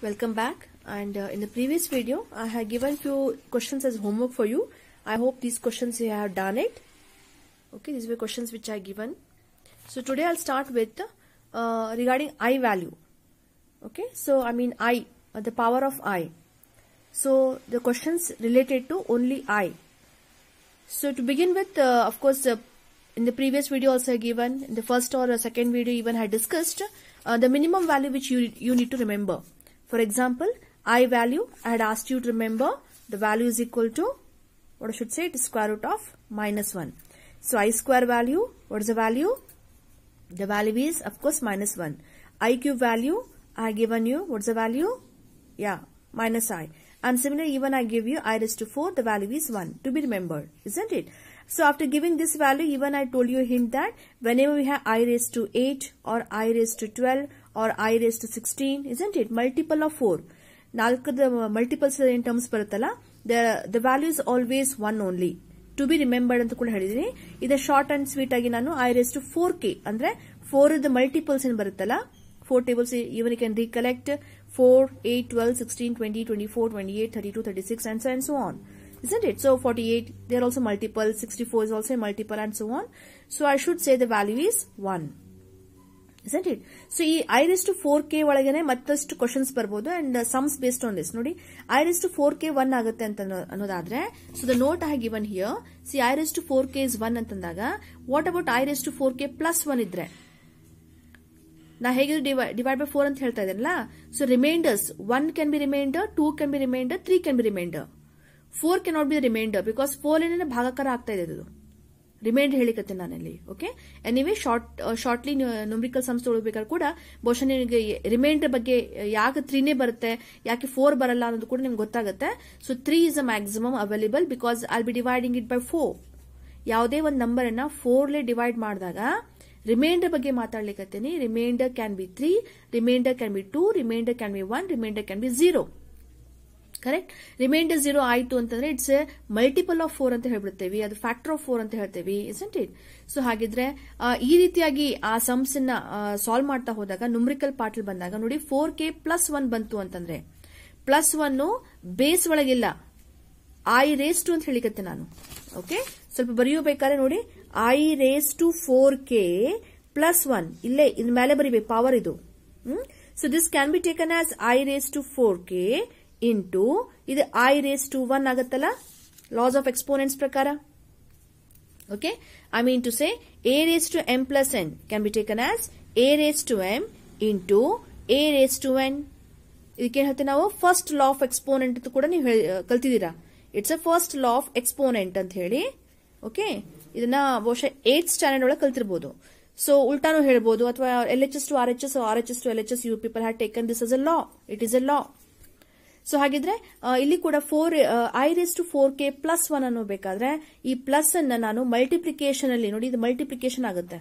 Welcome back and uh, in the previous video I had given few questions as homework for you. I hope these questions you have done it. Okay, these were questions which I given. So today I'll start with uh, regarding I value. Okay, so I mean I, uh, the power of I. So the questions related to only I. So to begin with, uh, of course, uh, in the previous video also given, in the first or second video even I discussed uh, the minimum value which you, you need to remember. For example, I value, I had asked you to remember the value is equal to, what I should say, it is square root of minus 1. So I square value, what is the value? The value is, of course, minus 1. I cube value, I given you, what's the value? Yeah, minus I. And similarly, even I give you I raised to 4, the value is 1 to be remembered, isn't it? So after giving this value, even I told you a hint that whenever we have I raised to 8 or I raised to 12 or i raised to 16 isn't it multiple of 4 Now, the multiples in terms barutala the the value is always one only to be remembered antu kuda helidini a short and sweet agi nanu i raised to 4k andre 4 the multiples in barutala 4 tables even you can recollect 4 8 12 16 20 24 28 32 36 and so and so on isn't it so 48 they are also multiple 64 is also multiple and so on so i should say the value is 1 isn't so ಈ i raise to four k ಒಳಗೆ ಮತ್ತಷ್ಟು questions ಬರಬಹುದು and sums based on this ನೋಡಿ i raise to four k one ಆಗುತ್ತೆ ಅಂತ ಅನ್ನೋದಾದ್ರೆ so the note I given here see i raise to four k is one ಅಂತಂದಾಗ what about i raise to four k plus one ಇದ್ರೆ ನಾ ಹೇಗೆ divide by four ಅಂತ ಹೇಳ್ತಾ ಇದ್ದೀನಲ್ಲ so reminders one can be reminder two can be reminder three can be reminder four k not be reminder because four ಏನೇನು ಭಾಗಕಾರ ಆಗ್ತಾ ಇದೆ ಅದು ರಿಮೈಂಡ್ ಹೇಳಿಕತ್ತೆ ನಾನಲ್ಲಿ okay anyway short shortly numerical ಸಂಸ್ಥೆ ತೊಗೊಳ್ಬೇಕಾದ್ರೆ ಕೂಡ ಬಹುಶಃ ನಿಮಗೆ ರಿಮೈಂಡರ್ ಬಗ್ಗೆ uh, ಯಾಕೆ ತ್ರೀನೇ ಬರುತ್ತೆ ಯಾಕೆ ಫೋರ್ ಬರಲ್ಲ ಅನ್ನೋದು ಕೂಡ ನಿಮ್ಗೆ ಗೊತ್ತಾಗುತ್ತೆ so three is a maximum available because all be dividing it by four ಯಾವುದೇ ಒಂದು ನಂಬರ್ ಅನ್ನ ಫೋರ್ಲೆ ಡಿವೈಡ್ ಮಾಡಿದಾಗ ರಿಮೈಂಡರ್ ಬಗ್ಗೆ ಮಾತಾಡ್ಲಿಕ್ಕೆ reminder can be three reminder can be two reminder can be one reminder can be zero correct reminder zero ಆಯಿತು ಅಂತಂದ್ರೆ it's a multiple of four ಅಂತ ಹೇಳ್ಬಿಡ್ತೇವೆ ಅದು ಫ್ಯಾಕ್ಟರ್ ಆಫ್ ಫೋರ್ ಅಂತ ಹೇಳ್ತೇವೆ ಇಸಂಟ್ ಇಟ್ ಸೊ ಹಾಗಿದ್ರೆ ಈ ರೀತಿಯಾಗಿ ಆ ಸಮ್ಸ್ ಅನ್ನ ಸಾಲ್ವ್ ಮಾಡ್ತಾ ಹೋದಾಗ ನುಮ್ರಿಕಲ್ ಪಾರ್ಟ್ ಬಂದಾಗ ನೋಡಿ ಫೋರ್ ಕೆ ಪ್ಲಸ್ ಒನ್ ಬಂತು ಅಂತಂದ್ರೆ ಪ್ಲಸ್ ಒನ್ ಬೇಸ್ ಒಳಗಿಲ್ಲ ಐ ರೇಸ್ ಟು ಅಂತ ಹೇಳಿಕತ್ತೆ ನಾನು ಓಕೆ ಸ್ವಲ್ಪ ಬರೆಯಬೇಕಾದ್ರೆ ನೋಡಿ i raise to four k plus one ಇಲ್ಲೇ ಇನ್ ಮೇಲೆ ಬರೀಬೇಕು ಪವರ್ ಇದು so this can be taken as i raise to four k into ಇದು ಐ ರೇಸ್ ಟು ಒನ್ ಆಗುತ್ತಲ್ಲ ಲಾಸ್ ಆಫ್ ಎಕ್ಸ್ಪೋನೆಂಟ್ಸ್ ಪ್ರಕಾರ okay I mean to say a raise to m plus n can be taken as a raise to m into a raise to n ಇದಕ್ಕೆ ಹೇಳ್ತೀವಿ ನಾವು first law of exponent ಅಂತ ಕೂಡ ನೀವು ಕಲ್ತಿದ್ದೀರಾ it's a first law of exponent ಅಂತ ಹೇಳಿ okay ಇದನ್ನ ಬಹುಶಃ ಏಟ್ ಸ್ಟ್ಯಾಂಡರ್ಡ್ ಒಳಗೆ ಕಲ್ತಿರ್ಬೋದು ಸೊ ಉಲ್ಟಾನು ಹೇಳ್ಬೋದು ಅಥವಾ L H S to R H S R H S to L H S you people had taken this as a law it is a law so ಹಾಗಿದ್ರೆ ಇಲ್ಲಿ ಕೂಡ four i raise to four k plus one ಅನ್ನು ಬೇಕಾದ್ರೆ ಈ plus ಅನ್ನ ನಾನು multiplication ಅಲ್ಲಿ ನೋಡಿ ಇದು ಮಲ್ಟಿಪ್ಲಿಕೇಶನ್ ಆಗುತ್ತೆ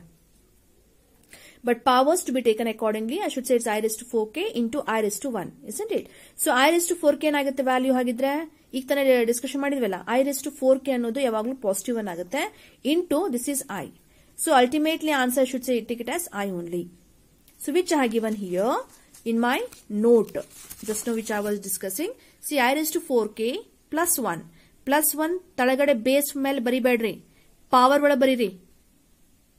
but powers to be taken accordingly I should say it's i raised four k into to one is 1, it so i i four four ಏನಾಗುತ್ತೆ ವ್ಯಾಲ್ಯೂ ಹಾಗಿದ್ರೆ ಈಗ ತಾನೇ ಡಿಸ್ಕಷನ್ ಮಾಡಿದ್ವಲ್ಲ i raise to four k ಅನ್ನೋದು ಯಾವಾಗಲೂ positive ಅನ್ ಆಗುತ್ತೆ into this is i so ultimately answer should say it it as i only so which I given here in my note just now which I was discussing. See i raised to 4k plus 1 plus 1 talagade base mel bari bedri power vada bari re.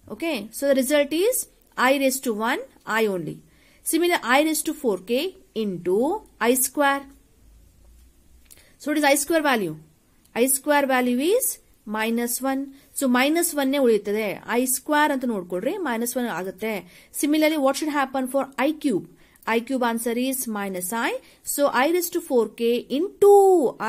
Okay, so the result is i raised to 1 i only. Similar i raised to 4k into i square. So what is i square value? i square value is minus 1. So minus 1 ne i square anthu note kodre minus 1 agathe. Similarly what should happen for i cube? i cube answer is minus i. So i raised to 4k into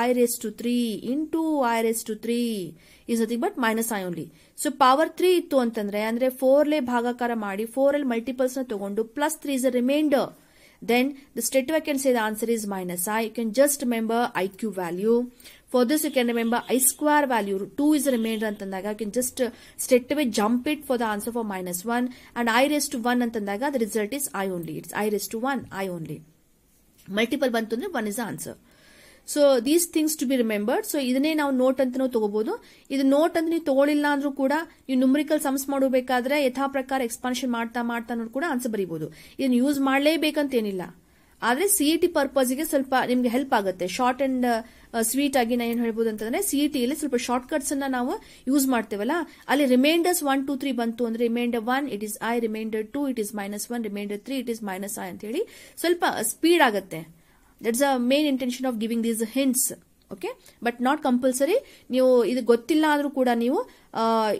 i raised to 3 into i raised to 3 is nothing but minus i only. So power 3 ittu antandre andre 4 le bhagakara maadi 4 l multiples na togondu plus 3 is a remainder. Then the straight away I can say the answer is minus i. You can just remember iq value. For this you can remember i square value. 2 is the remainder antandaga. You can just uh, straight away jump it for the answer for minus 1. And i raised to 1 antandaga the result is i only. It's i raised to 1, i only. Multiple bantu 1 is the answer. So these things to be remembered so ಇದನ್ನೇ ನಾವು note ಅಂತ ತಗೋಬಹುದು ಇದು note ಅಂತ ನೀವು ತಗೊಳ್ಳಿಲ್ಲ ಅಂದ್ರೂ ಕೂಡ ನೀವು ನುಮ್ರಿಕಲ್ ಸಮ್ಸ್ ಮಾಡಬೇಕಾದ್ರೆ ಯಥಾ ಪ್ರಕಾರ ಎಕ್ಸ್ಪಾನ್ಷನ್ ಮಾಡ್ತಾ ಮಾಡ್ತಾ ಕೂಡ ಆನ್ಸರ್ ಬರೀಬಹುದು ಇದನ್ನ ಯೂಸ್ ಮಾಡಲೇಬೇಕಂತ ಏನಿಲ್ಲ ಆದ್ರೆ ಸಿಇಟಿ ಪರ್ಪಸ್ಗೆ e ಸ್ವಲ್ಪ ನಿಮ್ಗೆ ಹೆಲ್ಪ್ ಆಗುತ್ತೆ ಶಾರ್ಟ್ ಅಂಡ್ ಸ್ವೀಟ್ ಆಗಿ ನಾ ಏನ್ ಹೇಳ್ಬೋದು ಅಂತಂದ್ರೆ ಸಿಇಟಿ e ಅಲ್ಲಿ ಸ್ವಲ್ಪ ಶಾರ್ಟ್ ಕಟ್ಸ್ ಅನ್ನ ನಾವು ಯೂಸ್ ಮಾಡ್ತೇವಲ್ಲ ಅಲ್ಲಿ ರಿಮೈಂಡರ್ಸ್ ಒನ್ ಟೂ ತ್ರೀ ಬಂತು ಅಂದ್ರೆ reminder one it is i reminder two it is minus one reminder three it is minus i ಅಂತ ಹೇಳಿ ಸ್ವಲ್ಪ ಸ್ಪೀಡ್ uh, ಆಗುತ್ತೆ that's a main intention of giving these hints okay but not compulsory ನೀವು ಇದು ಗೊತ್ತಿಲ್ಲ ಆದ್ರೂ ಕೂಡ ನೀವು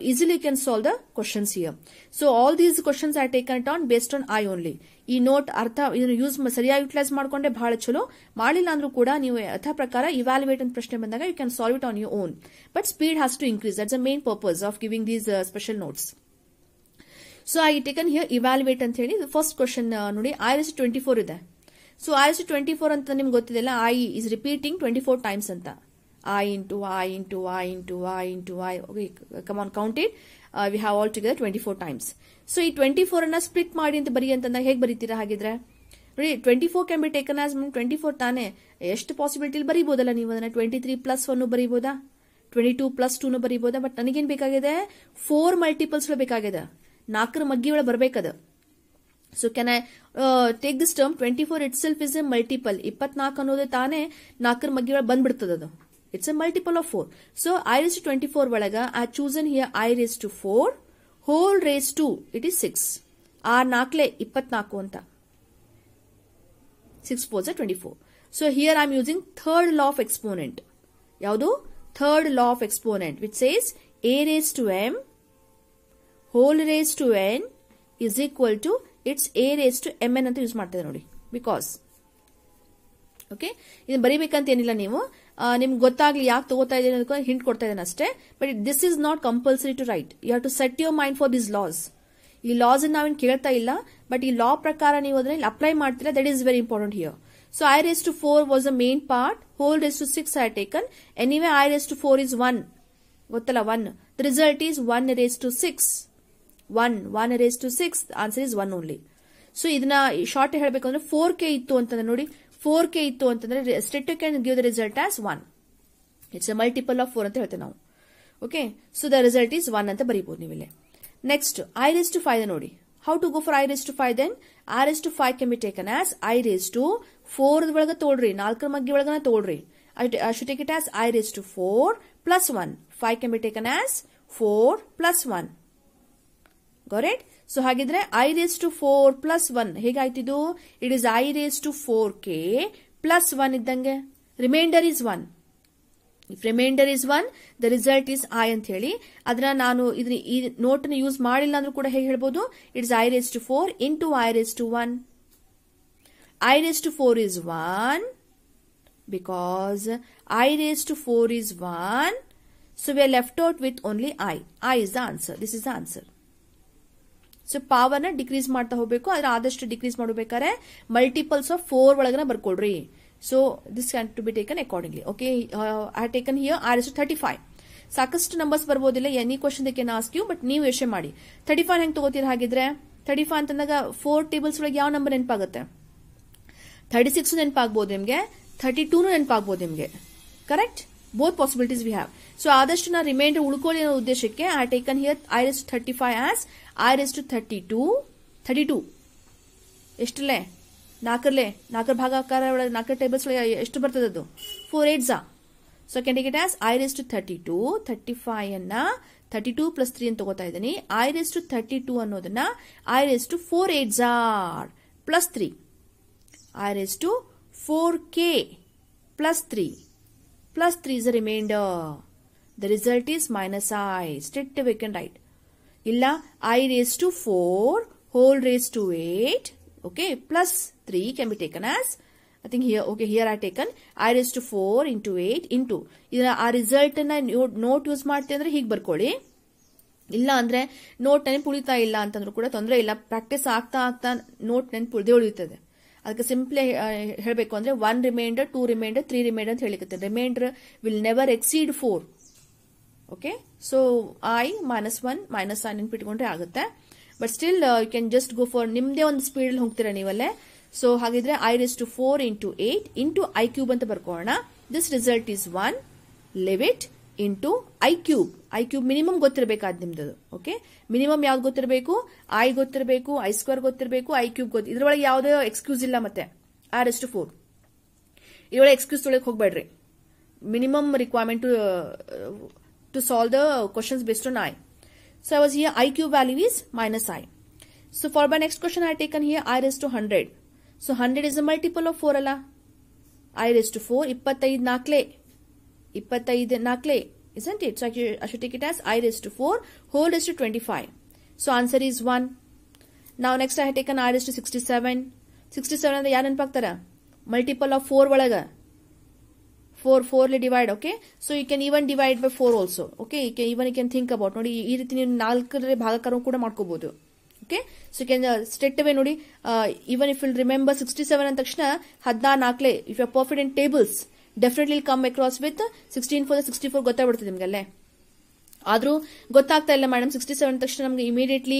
easily can solve the questions here so all these questions are taken on based on i only ಈ note ಅರ್ಥ ಇದನ್ನು ಯೂಸ್ ಸರಿಯಾಗಿ ಯುಟಿಲೈಸ್ ಮಾಡಿಕೊಂಡೆ ಬಹಳ ಚಲೋ ಮಾಡಿಲ್ಲ ಅಂದ್ರೂ ಕೂಡ ನೀವು ಅರ್ಥ ಪ್ರಕಾರ ಇವ್ಯಾಲ್ಯುವೇಟ್ ಅಂತ ಪ್ರಶ್ನೆ ಬಂದಾಗ you can solve it on you own but speed has to increase that's a main purpose of giving these special notes so I taken here evaluate ಅಂತ ಹೇಳಿ ಫಸ್ಟ್ ಕ್ವಶನ್ uh, ನೋಡಿ ಐ ಟ್ವೆಂಟಿ ಫೋರ್ ಇದೆ so i twenty four ಅಂತ ನಿಮ್ಗೆ ಗೊತ್ತಿದೆಯಲ್ಲ i is repeating twenty four times ಅಂತ i into i into i into i into i okay come on counted we have all together twenty four times so ಈ twenty four ಅನ್ನ split ಮಾಡಿ ಅಂತ ಬರೀ ಅಂತಂದಾಗ ಹೇಗೆ ಬರೀತೀರಾ ಹಾಗಿದ್ರೆ ನೋಡಿ twenty four can be taken as twenty four ತಾನೇ ಎಷ್ಟು ಪಾಸಿಬಿಲಿಟಿಲಿ ಬರೀಬೋದಲ್ಲ ನೀವು ಅದನ್ನ ಟ್ವೆಂಟಿ ತ್ರೀ ಪ್ಲಸ್ ಒನ್ ಬರೀಬೋದಾ ಟ್ವೆಂಟಿ ಟೂ ಪ್ಲಸ್ ಟೂನು ಬರೀಬೋದಾ ಬಟ್ ನನಗೇನು ಬೇಕಾಗಿದೆ ಫೋರ್ ಮಲ್ಟಿಪಲ್ಸ್ ಬೇಕಾಗಿದೆ ನಾಲ್ಕರ ಮಗ್ಗಿ ಒಳಗೆ ಬರಬೇಕದು so can I take this term twenty four itself is a multiple ಇಪ್ಪತ್ನಾಲ್ಕು ಅನ್ನೋದೇ ತಾನೇ ನಾಲ್ಕರ ಮಗ್ಗಿ ಬಂದ್ಬಿಡ್ತದದು it's a multiple of four so i raise to twenty four ಒಳಗೆ I chosen here i raise to four whole raise to it is six ಆ ನಾಲ್ಕಲೆ ಇಪ್ಪತ್ನಾಲ್ಕು ಅಂತ six fours twenty four so here I am using third law of exponent ಯಾವುದು third law of exponent which says a raise to m whole raise to n is equal to it's a raise to m n ಅಂತ use ಮಾಡ್ತೇವೆ ನೋಡಿ because okay ಇದನ್ನು ಬರೀಬೇಕಂತ ಏನಿಲ್ಲ ನೀವು ನಿಮ್ಗೆ ಗೊತ್ತಾಗ್ಲಿ ಯಾಕೆ ತಗೋತಾ ಇದ್ದೀನಿ ಅದಕ್ಕೆ ಹಿಂಟ್ ಕೊಡ್ತಾ ಇದ್ದೇನೆ ಅಷ್ಟೇ but this is not compulsory to right you have to set your mind for this laws ಈ ಲಾಸ್ ನಾವೇನು ಕೇಳ್ತಾ ಇಲ್ಲ ಬಟ್ ಈ ಲಾ ಪ್ರಕಾರ ನೀವು ಅದನ್ನ ಅಪ್ಲೈ ಮಾಡ್ತೀರಾ that is very important here so i raise to four was a main part whole raise to six I taken anyway i raise to four is one ಗೊತ್ತಲ್ಲ one the result is one raise to six one one raise to six answer is one only so ಇದನ್ನ short ಹೇಳಬೇಕು ಅಂದ್ರೆ four k ಇತ್ತು ಅಂತಂದ್ರೆ ನೋಡಿ four k ಇತ್ತು ಅಂತಂದ್ರೆ strict can give the result as one it's multiple of four ಅಂತ ಹೇಳ್ತೇವೆ ನಾವು okay so the result is one ಅಂತ ಬರೀಬಹುದು ನೀವು ಇಲ್ಲಿ next i raise to five ನೋಡಿ how to go for i raise to five then R S to five can be taken as i raise to four ಒಳಗೆ ತೋಳ್ರಿ ನಾಲ್ಕರ ಮಗ್ಗಿ ಒಳಗನ ತೋಡ್ರಿ I should take it as i raise to four plus one five can be taken as four plus one correct so ಹಾಗಿದ್ರೆ i raise to four plus one ಹೇಗಾಯ್ತಿದ್ದು it is i raise to four k plus one ಇದ್ದಂಗೆ reminder is one if reminder is one the result is i ಅಂತ ಹೇಳಿ ಅದನ್ನ ನಾನು ಇದನ್ನ ಈ note use ಮಾಡಿಲ್ಲ ಅಂದ್ರೂ ಕೂಡ ಹೇಗೆ ಹೇಳ್ಬೋದು it is i raise to four into i raise to one i raise to four is one because i raise to four is one so we are left out with only i i is the answer this is the answer so ಪಾವರ್ನ decrease ಮಾಡ್ತಾ ಹೋಗಬೇಕು ಆದ್ರೆ ಆದಷ್ಟು decrease ಮಾಡಬೇಕಾದ್ರೆ multiples of four ಒಳಗನ ಬರ್ಕೊಡ್ರಿ so this can to be taken accordingly okay I taken here are S thirty five ಸಾಕಷ್ಟು numbers ಬರ್ಬೋದಿಲ್ಲ any question can ask you but ನೀವು ಯೋಚನೆ ಮಾಡಿ ಥರ್ಟಿ ಫೈವ್ ಹೆಂಗೆ ತಗೋತೀರ ಹಾಗಿದ್ರೆ ಥರ್ಟಿ ಫೈವ್ ಅಂತಂದಾಗ ಫೋರ್ ಟೇಬಲ್ಸ್ ಒಳಗೆ ಯಾವ ನಂಬರ್ ನೆನಪಾಗುತ್ತೆ ಥರ್ಟಿ ಸಿಕ್ಸ್ ನೆನಪಾಗಬಹುದು ನಿಮಗೆ ಥರ್ಟಿ ಟೂನು ನೆನಪಾಗಬಹುದು ನಿಮಗೆ correct both possibilities we have so ಆದಷ್ಟು ನಾ ರಿಮೈಂಡರ್ ಉಳ್ಕೊಳ್ಳಿ ಅನ್ನೋ ಉದ್ದೇಶಕ್ಕೆ I taken here i is thirty five as are to thirty two thirty two ಎಷ್ಟಲ್ಲೇ ನಾಲ್ಕರಲ್ಲೇ ನಾಲ್ಕರ ಭಾಗಾಕಾರ ಒಳಗೆ ನಾಲ್ಕರ ಟೇಬಲ್ಸ್ ಒಳಗೆ ಎಷ್ಟು ಬರ್ತದೆ ಅದು four eights so can take it as i to thirty two thirty five ಅನ್ನ ಥರ್ಟಿ ಟೂ ಪ್ಲಸ್ ತ್ರೀ ಅಂತ ತಗೋತಾ ಇದ್ದೀನಿ i S to thirty two ಅನ್ನೋದನ್ನ i to four eight are plus three i S to four k plus three plus three is a reminder the result is minus i strict wake and right ಇಲ್ಲ i raise to four whole raise to eight okay plus three can be taken as i here here okay here are taken i raise to four into 8 into ಇದನ್ನ ಆ result ಅನ್ನ note use ಮಾಡ್ತೀವಿ ಅಂದ್ರೆ ಹೀಗೆ ಬರ್ಕೊಳ್ಳಿ ಇಲ್ಲ ಅಂದ್ರೆ note ನೆನಪು ಪುಳಿತಾ ಇಲ್ಲ ಅಂತಂದ್ರೂ ಕೂಡ ತೊಂದರೆ ಇಲ್ಲ ಪ್ರಾಕ್ಟೀಸ್ ಆಗ್ತಾ ಆಗ್ತಾ ನೋಟ್ ನೆನಪು ಉಳಿಯುತ್ತದೆ ಅದಕ್ಕೆ ಸಿಂಪ್ಲಿ ಹೇಳಬೇಕು ಅಂದ್ರೆ one reminder two reminder three reminder ಅಂತ ಹೇಳಿಕತ್ತೆ reminder will never exceed four okay so i minus one minus i ನೆನ್ಪಿಟ್ಕೊಂಡ್ರೆ ಆಗುತ್ತೆ but still you can just go for ನಿಮ್ದೇ ಒಂದು ಸ್ಪೀಡಲ್ಲಿ ಹೋಗ್ತೀರಾ ನೀವಲ್ಲೇ ಸೊ ಹಾಗಿದ್ರೆ i raise to four into eight into i cube ಅಂತ ಬರ್ಕೋಣ this result is one leave it into i cube i cube minimum ಗೊತ್ತಿರಬೇಕಾದ್ ನಿಮ್ದು ಓಕೆ ಮಿನಿಮಮ್ ಯಾವ್ದು ಗೊತ್ತಿರಬೇಕು ಐ ಗೊತ್ತಿರಬೇಕು ಐ ಸ್ಕ್ವೇರ್ ಗೊತ್ತಿರಬೇಕು ಐ ಕ್ಯೂಬ್ ಗೊತ್ತಿ ಇದ್ರೊಳಗೆ ಯಾವುದೇ ಎಕ್ಸ್ಕ್ಯೂಸ್ ಇಲ್ಲ ಮತ್ತೆ ಆರ್ ಎಸ್ ಟು ಫೋರ್ ಇದ್ರೊಳಗೆ ಎಕ್ಸ್ಕ್ಯೂಸ್ ಒಳಗೆ ಹೋಗ್ಬೇಡ್ರಿ minimum requirement to solve the questions based on i. So I was here i cube value is minus i. So for my next question I taken here i raised to 100. So 100 is a multiple of 4 ಅಲ್ಲ I raise to four ಇಪ್ಪತ್ತೈದು ನಾಲ್ಕಲೇ ಇಪ್ಪತ್ತೈದು ನಾಲ್ಕಲೇ isn't it? So I should take it as i raised to 4 whole raised to 25. So answer is 1. Now next I have taken i raised to 67. 67 the ಯಾರು ನೆನಪಾಗ್ತಾರ Multiple of 4 valaga. Four ಫೋರ್ಲಿ divide okay so you can even divide by four also okay you can even you can think about ನೋಡಿ ಈ ರೀತಿ ನೀವು ನಾಲ್ಕರ ಭಾಗಕಾರ ಕೂಡ ಮಾಡ್ಕೋಬಹುದು okay so can straight away ನೋಡಿ even if will remember sixty seven ಅಂದ ತಕ್ಷಣ ಹದಿನಾರು if you perfect in tables definitely come across with sixteen four sixty four ಗೊತ್ತಾಗ್ಬಿಡ್ತದೆ ಅಲ್ಲೇ ಆದ್ರೂ ಗೊತ್ತಾಗ್ತಾ ಇಲ್ಲ ಮೇಡಮ್ ಸಿಕ್ಸ್ಟಿ ಸೆವೆನ್ ತಕ್ಷಣ ನಮ್ಗೆ ಇಮಿಡಿಯೇಟ್ಲಿ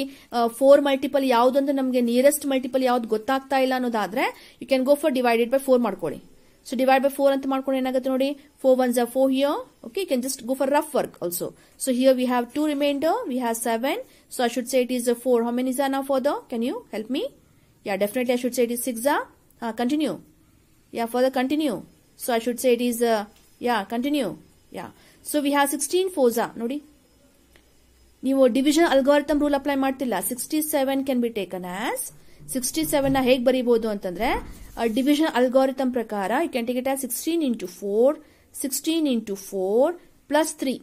ಫೋರ್ ಮಲ್ಟಿಪಲ್ ಯಾವುದಂದ್ರೆ ನಮಗೆ ನಿಯರೆಸ್ಟ್ ಮಲ್ಟಿಪಲ್ ಯಾವ್ದು ಗೊತ್ತಾಗ್ತಾ ಇಲ್ಲ ಅನ್ನೋದಾದ್ರೆ you can go for divided by four ಮಾಡ್ಕೊಳ್ಳಿ So divide by 4 and mark Four ones are 4 here. Okay, you can just go for rough work also. So here we have 2 remainder. We have 7. So I should say it is a 4. How many is now further? Can you help me? Yeah, definitely I should say it is 6 Uh, continue. Yeah, further continue. So I should say it is, uh, yeah, continue. Yeah. So we have 16 4s are. Nodi. ನೀವು division algorithm rule apply ಮಾಡ್ತಿಲ್ಲ sixty seven can be sixty ನ ಹೇಗೆ ಬರೀಬಹುದು ಅಂತಂದ್ರೆ division algorithm ಪ್ರಕಾರ you can take it sixteen into four sixteen into four plus three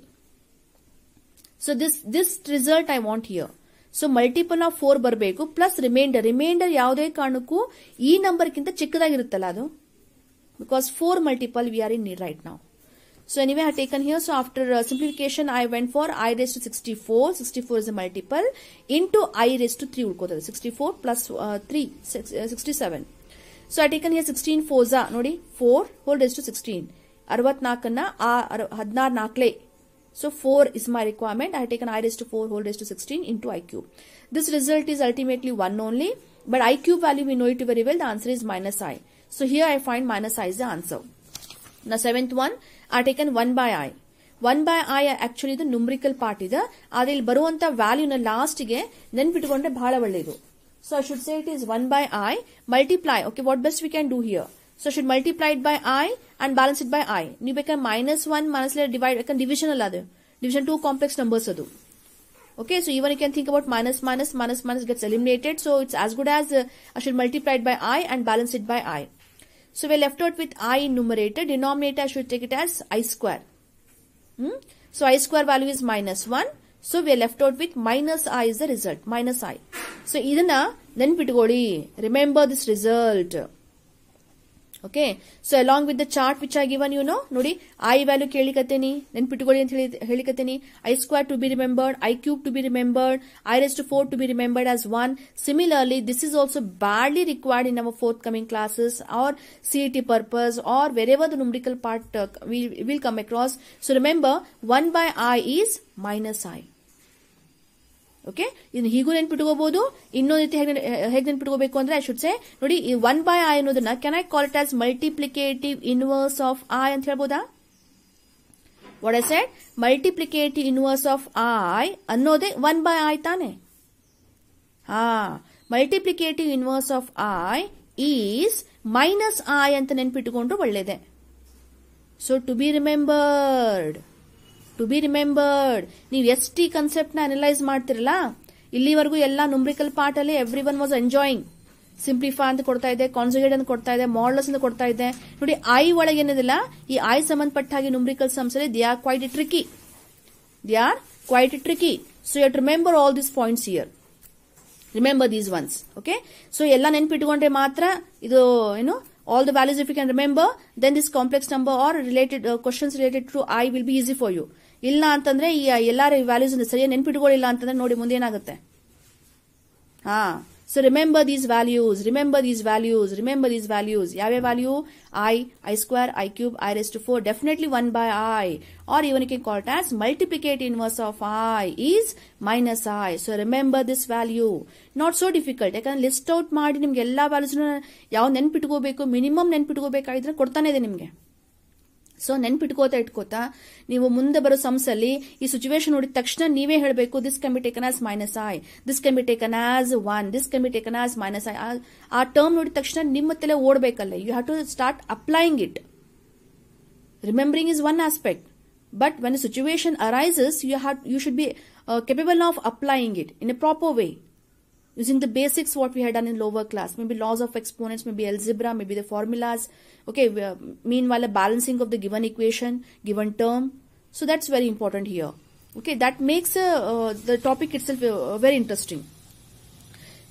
so this this result I want here so multiple of four ಬರಬೇಕು plus reminder reminder ಯಾವುದೇ ಕಾರಣಕ್ಕೂ ಈ number ಕಿಂತ ಚಿಕ್ಕದಾಗಿರುತ್ತಲ್ಲ ಅದು because four multiple we are in right ನಾವು So anyway, I have taken here. So after uh, simplification, I went for i raised to 64. 64 is a multiple into i raised to 3. 64 plus uh, 3, uh, 67. So I taken here 16 4 za, nodi, 4 whole raised to 16. 64 na kanna, so 4 is my requirement. I have taken i raised to 4 whole raised to 16 into i cube. This result is ultimately 1 only. But i cube value, we know it very well. The answer is minus i. So here I find minus i is the answer. Now seventh one. are taken one by i one by i actually ಇದು numerical part ಇದೆ ಆದ್ರೆ ಇಲ್ಲಿ ಬರುವಂತ ವ್ಯಾಲ್ಯೂನ ಲಾಸ್ಟ್ಗೆ ನೆನ್ಪಿಟ್ಕೊಂಡ್ರೆ ಬಹಳ ಒಳ್ಳೆಯದು so I should say it is one by i multiply okay what best we can do here so should multiplied by i and balance it by i ನೀವು ಬೇಕಾದ್ರೆ ಮೈನಸ್ ಒನ್ ಮೈನಸ್ ಡಿವೈಡ್ ಯಾಕಂದ್ರೆ division ಅಲ್ಲ ಅದು division too complex numbers ಅದು okay so even can think about minus minus minus minus gets eliminated so it's as good as i should multiplied by i and balance ಇಡ್ by i So we are left out with i in numerator. Denominator I should take it as i square. Hmm? So i square value is minus 1. So we are left out with minus i is the result. Minus i. So either na then remember this result okay so along with the chart which i given you know nodi i value kelikatteni nenpittukoli anthu helikatteni i square to be remembered i cube to be remembered i raised to 4 to be remembered as 1 similarly this is also badly required in our forthcoming classes or cet purpose or wherever the numerical part uh, we will come across so remember 1 by i is minus i okay ಇದನ್ನು ಹೀಗೂ ನೆನ್ಪಿಟ್ಕೋಬಹುದು ಇನ್ನೊಂದು ರೀತಿ ಹೇಗೆ ಹೇಗೆ ನೆನ್ಪಿಟ್ಕೋಬೇಕು ಅಂದ್ರೆ I should ಸೇ ನೋಡಿ one by i ಅನ್ನೋದನ್ನ can I call it as multiplicative inverse of i ಅಂತ ಹೇಳ್ಬೋದಾ what i multiplicative inverse of i ಅನ್ನೋದೇ ಒನ್ ಬೈ ಐ ತಾನೆ ಹಾ multiplicative inverse of i is minus i ಅಂತ ನೆನ್ಪಿಟ್ಟುಕೊಂಡ್ರು ಒಳ್ಳೇದೆ so to be remembered to be remembered ನೀವು ಎಷ್ಟು ಈ ಕನ್ಸೆಪ್ಟ್ ನ ಅನಲೈಸ್ ಮಾಡ್ತಿರಲ್ಲ ಇಲ್ಲಿವರೆಗೂ ಎಲ್ಲ ನುಂಬ್ರಿಕಲ್ ಪಾರ್ಟ್ ಅಲ್ಲಿ ಎವ್ರಿ ಒನ್ ವಾಸ್ ಎಂಜಾಯಿಂಗ್ ಸಿಂಪ್ಲಿಫಾ ಅಂತ ಕೊಡ್ತಾ ಇದೆ ಕಾನ್ಸುಗೇಟ್ ಅಂತ ಕೊಡ್ತಾ ಇದೆ ಮಾಡಲ್ಸ್ ಅಂತ ಕೊಡ್ತಾ ಇದೆ ನೋಡಿ ಐ ಒಳಗೆ ಏನಿದಿಲ್ಲ ಈ ಐ ಸಂಬಂಧಪಟ್ಟ ನುಂಬ್ರಿಕಲ್ ನುಮ್ರಿಕಲ್ ಸಮ್ಸ್ ಅಲ್ಲಿ they are quite tricky they are quite tricky so yet remember all this points here remember these ones okay so ಎಲ್ಲ ನೆನ್ಪಿಟ್ಕೊಂಡ್ರೆ ಮಾತ್ರ ಇದು ಏನು all the values if you can remember then this complex number are related questions related to i will be easy for you ಇಲ್ಲ ಅಂತಂದ್ರೆ ಈ ಎಲ್ಲಾರ values ಸರಿಯಾಗಿ ನೆನ್ಪಿಟ್ಕೊಳ್ಳಿಲ್ಲ ಅಂತಂದ್ರೆ ನೋಡಿ ಮುಂದೇನಾಗುತ್ತೆ ಹಾ so remember these values remember these values remember these values ಯಾವ್ಯಾವ value i i square i cube i raise to four definitely one by i are even can call it as multiplicate inverse of i is minus i so remember this value not so difficult ಯಾಕಂದ್ರೆ list out ಮಾಡಿ ನಿಮ್ಗೆ ಎಲ್ಲಾ values ಯಾವ ನೆನ್ಪಿಟ್ಕೋಬೇಕು minimum ನೆನ್ಪಿಟ್ಕೋಬೇಕಾಗಿದ್ರೆ ಕೊಡ್ತಾನೆ ಇದೆ ನಿಮಗೆ so ನೆನ್ಪಿಟ್ಕೋತಾ ಇಟ್ಕೋತಾ ನೀವು ಮುಂದೆ ಬರೋ ಸಂಸಲ್ಲಿ ಈ ಸಿಚುವೇಶನ್ ನೋಡಿದ ತಕ್ಷಣ ನೀವೇ ಹೇಳಬೇಕು this can taken as minus i this can taken as one this can taken as minus i ಆ ಟರ್ಮ್ ನೋಡಿದ ತಕ್ಷಣ ನಿಮ್ಮ ತಲೆ ಓಡಬೇಕಲ್ಲ you have to start applying it remembering is one aspect but when situation arises you have you should be capable of applying it in a proper way using the basics what we had done in lower class maybe laws of exponents maybe algebra maybe the formulas okay meanwhile a balancing of the given equation given term so that's very important here okay that makes uh, the topic itself uh, very interesting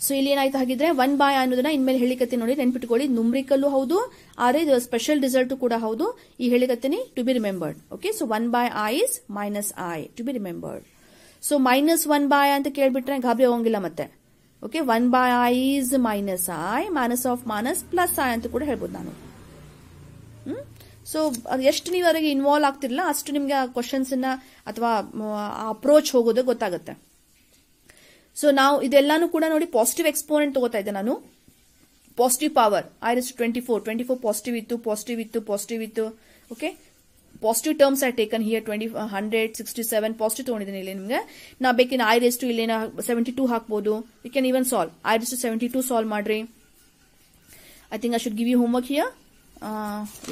So, so ಇಲ್ಲಿ ಏನಾಯ್ತು ಹಾಗಿದ್ರೆ one ಬಾಯ್ ಅನ್ನೋದನ್ನ ಇನ್ಮೇಲೆ ಹೇಳಿಕತ್ತೀನಿ ನೋಡಿ ನೆನ್ಪಿಟ್ಕೊಳ್ಳಿ ನುಮ್ರಿಕಲ್ಲೂ ಹೌದು ಆದ್ರೆ result special result ಕೂಡ ಹೌದು ಈ ಹೇಳಿಕತ್ತೀನಿ to be remembered okay so one by i is minus i to be remembered so minus one by ಅಂತ ಕೇಳ್ಬಿಟ್ರೆ ಗಾಬರಿ ಹೋಗಂಗಿಲ್ಲ ಮತ್ತೆ okay one by i is minus i minus of minus plus i ಅಂತ ಕೂಡ ಹೇಳ್ಬೋದು ನಾನು ಸೊ ಎಷ್ಟು ನೀವು ಅವರಿಗೆ ಇನ್ವಾಲ್ವ್ ಆಗ್ತಿರಲ್ಲ ಅಷ್ಟು ನಿಮ್ಗೆ ಆ ನ ಅಥವಾ ಅಪ್ರೋಚ್ ಹೋಗೋದು ಗೊತ್ತಾಗುತ್ತೆ ಸೊ ನಾವು ಇದೆಲ್ಲಾನು ಕೂಡ ನೋಡಿ ಪಾಸಿಟಿವ್ ಎಕ್ಸ್ಪೋನೆಂಟ್ ತಗೋತಾ ಇದ್ದೆ ನಾನು positive power i twenty four twenty four positive ಇತ್ತು ಪಾಸಿಟಿವ್ ಇತ್ತು ಪಾಸಿಟಿವ್ ಇತ್ತು okay positive terms are taken here twenty hundred sixty seven positive ತೊಗೊಂಡಿದ್ದೀನಿ ಇಲ್ಲಿ ನಿಮಗೆ ನಾ ಬೇಕಿನ ಐ ರೇಸ್ ಟು ಇಲ್ಲೇನ ಸೆವೆಂಟಿ ಟೂ ಹಾಕ್ಬೋದು you can even solve i raise to seventy two solve ಮಾಡ್ರಿ I think I should give you homework here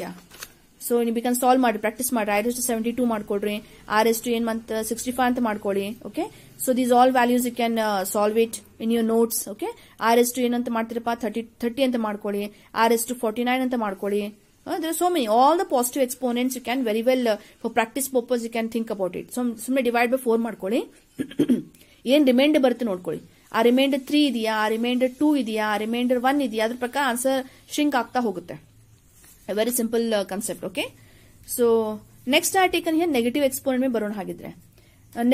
yeah so ನೀವು ಬೇಕಂದ್ರೆ ಸಾಲ್ವ್ ಮಾಡಿ ಪ್ರಾಕ್ಟೀಸ್ ಮಾಡಿ i raise to seventy two ಮಾಡ್ಕೊಡ್ರಿ R S to ಏನ್ ಮಂತ್ sixty five ಅಂತ ಮಾಡ್ಕೊಳ್ಳಿ okay so these all values you can solve it in your notes okay R S to ಏನಂತ ಮಾಡ್ತೀರಪ್ಪ ಥರ್ಟಿ ಥರ್ಟಿ ಅಂತ ಮಾಡ್ಕೊಳ್ಳಿ R S to forty nine ಅಂತ ಮಾಡ್ಕೊಳ್ಳಿ Uh, there are so many, all the positive exponents you can very well, uh, for practice purpose you can think about ಸುಮ್ಮನೆ divide by four ಮಾಡ್ಕೊಳ್ಳಿ ಏನು reminder ಬರುತ್ತೆ ನೋಡ್ಕೊಳ್ಳಿ ಆ ರಿಮೈಂಡರ್ ತ್ರೀ ಇದೆಯಾ ಆ ರಿಮೈಂಡರ್ ಟೂ ಇದೆಯಾ ಆ ರಿಮೈಂಡರ್ ಒನ್ ಇದೆಯಾ ಅದ್ರ ಪ್ರಕಾರ ಆನ್ಸರ್ ಶ್ರಿಂಕ್ ಆಗ್ತಾ ಹೋಗುತ್ತೆ very simple concept okay so next are taken here negative exponent ಬರೋಣ ಹಾಗಿದ್ರೆ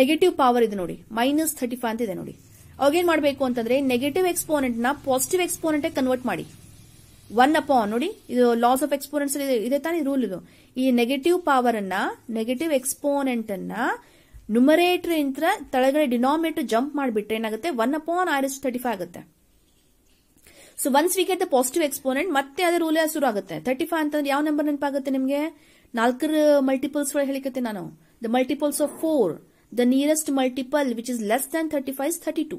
ನೆಗೆಟಿವ್ uh, ಪವರ್ ಇದೆ ನೋಡಿ ಮೈನಸ್ ಥರ್ಟಿ ಫೈವ್ ಅಂತ ಇದೆ ನೋಡಿ ಅವಾಗೇನ್ ಮಾಡಬೇಕು ಅಂತಂದ್ರೆ ನೆಗೆಟಿವ್ ಎಕ್ಸ್ಪೋನೆಂಟ್ ನ ಪಾಸಿಟಿವ್ ಎಕ್ಸ್ಪೋನೆಂಟ್ ಕನ್ವರ್ಟ್ ಮಾಡಿ ಒನ್ ಅಪಾನ್ ನೋಡಿ ಇದು ಲಾಸ್ ಆಫ್ ಎಕ್ಸ್ಪೋನೆಂಟ್ಸ್ ಇದೆ ತಾನೇ ರೂಲ್ ಇದು ಈ ನೆಗೆಟಿವ್ ಪವರ್ ಅನ್ನ ನೆಗೆಟಿವ್ ಎಕ್ಸ್ಪೋನೆಂಟ್ ಅನ್ನ ನುಮರೇಟರ್ ಇಂತ್ರ ತಳಗಡೆ ಡಿನಾಮಿನೇಟರ್ ಜಂಪ್ ಮಾಡಿಬಿಟ್ರೆ ಏನಾಗುತ್ತೆ one upon R S thirty five ಆಗುತ್ತೆ so once we get the positive exponent ಮತ್ತೆ ಅದೇ ರೂಲೇ ಶುರು ಆಗುತ್ತೆ ಥರ್ಟಿ ಫೈವ್ ಅಂತಂದ್ರೆ ಯಾವ ನಂಬರ್ ನೆನಪಾಗುತ್ತೆ ನಿಮಗೆ ನಾಲ್ಕರ ಮಲ್ಟಿಪಲ್ಸ್ ಹೇಳಿಕತ್ತೆ ನಾನು the multiples of four the nearest multiple which is less than thirty five thirty two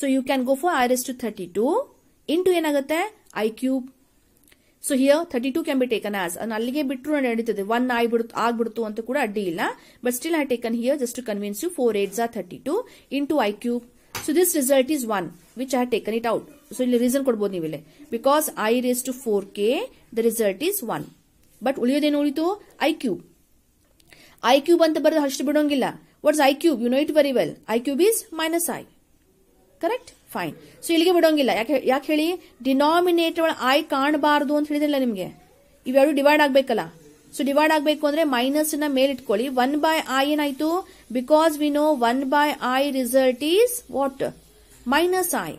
so you can go for R S to thirty two into ಏನಾಗುತ್ತೆ i cube so here thirty two can be taken as ಅಲ್ಲಿಗೆ ಬಿಟ್ಟರು ನಡೀತದೆ one ಬಿಡುತ್ತೆ ಆಗ್ಬಿಡ್ತು ಅಂತ ಕೂಡ ಅಡ್ಡಿ ಇಲ್ಲ but still I taken here just to convince you four eights are thirty two into i cube so this result is one which I taken it out so ಇಲ್ಲಿ ರೀಸನ್ ಕೊಡ್ಬೋದು ನೀವು ಇಲ್ಲಿ because i raise to four k the result is one but ಉಳಿಯೋದೇನು ಉಳಿತು i cube i cube ಅಂತ ಬರೋದು ಅಷ್ಟು ಬಿಡೋಂಗಿಲ್ಲ what's i cube you know it very well i cube is minus I correct fine so ಇಲ್ಲಿಗೆ ಬಿಡೋಂಗಿಲ್ಲ ಯಾಕೆ ಯಾಕೆ ಹೇಳಿ ಡಿನಾಮಿನೇಟರ್ ಒಳ ಐ ಕಾಣಬಾರದು ಅಂತ ಹೇಳಿದ್ರಲ್ಲ ನಿಮಗೆ ಇವೆರಡು ಡಿವೈಡ್ ಆಗಬೇಕಲ್ಲ ಸೊ ಡಿವೈಡ್ ಆಗಬೇಕು ಅಂದ್ರೆ ಮೈನಸ್ ನ ಮೇಲೆ ಇಟ್ಕೊಳ್ಳಿ ಒನ್ ಬೈ ಐ ಏನಾಯ್ತು because we know one by i result is what minus i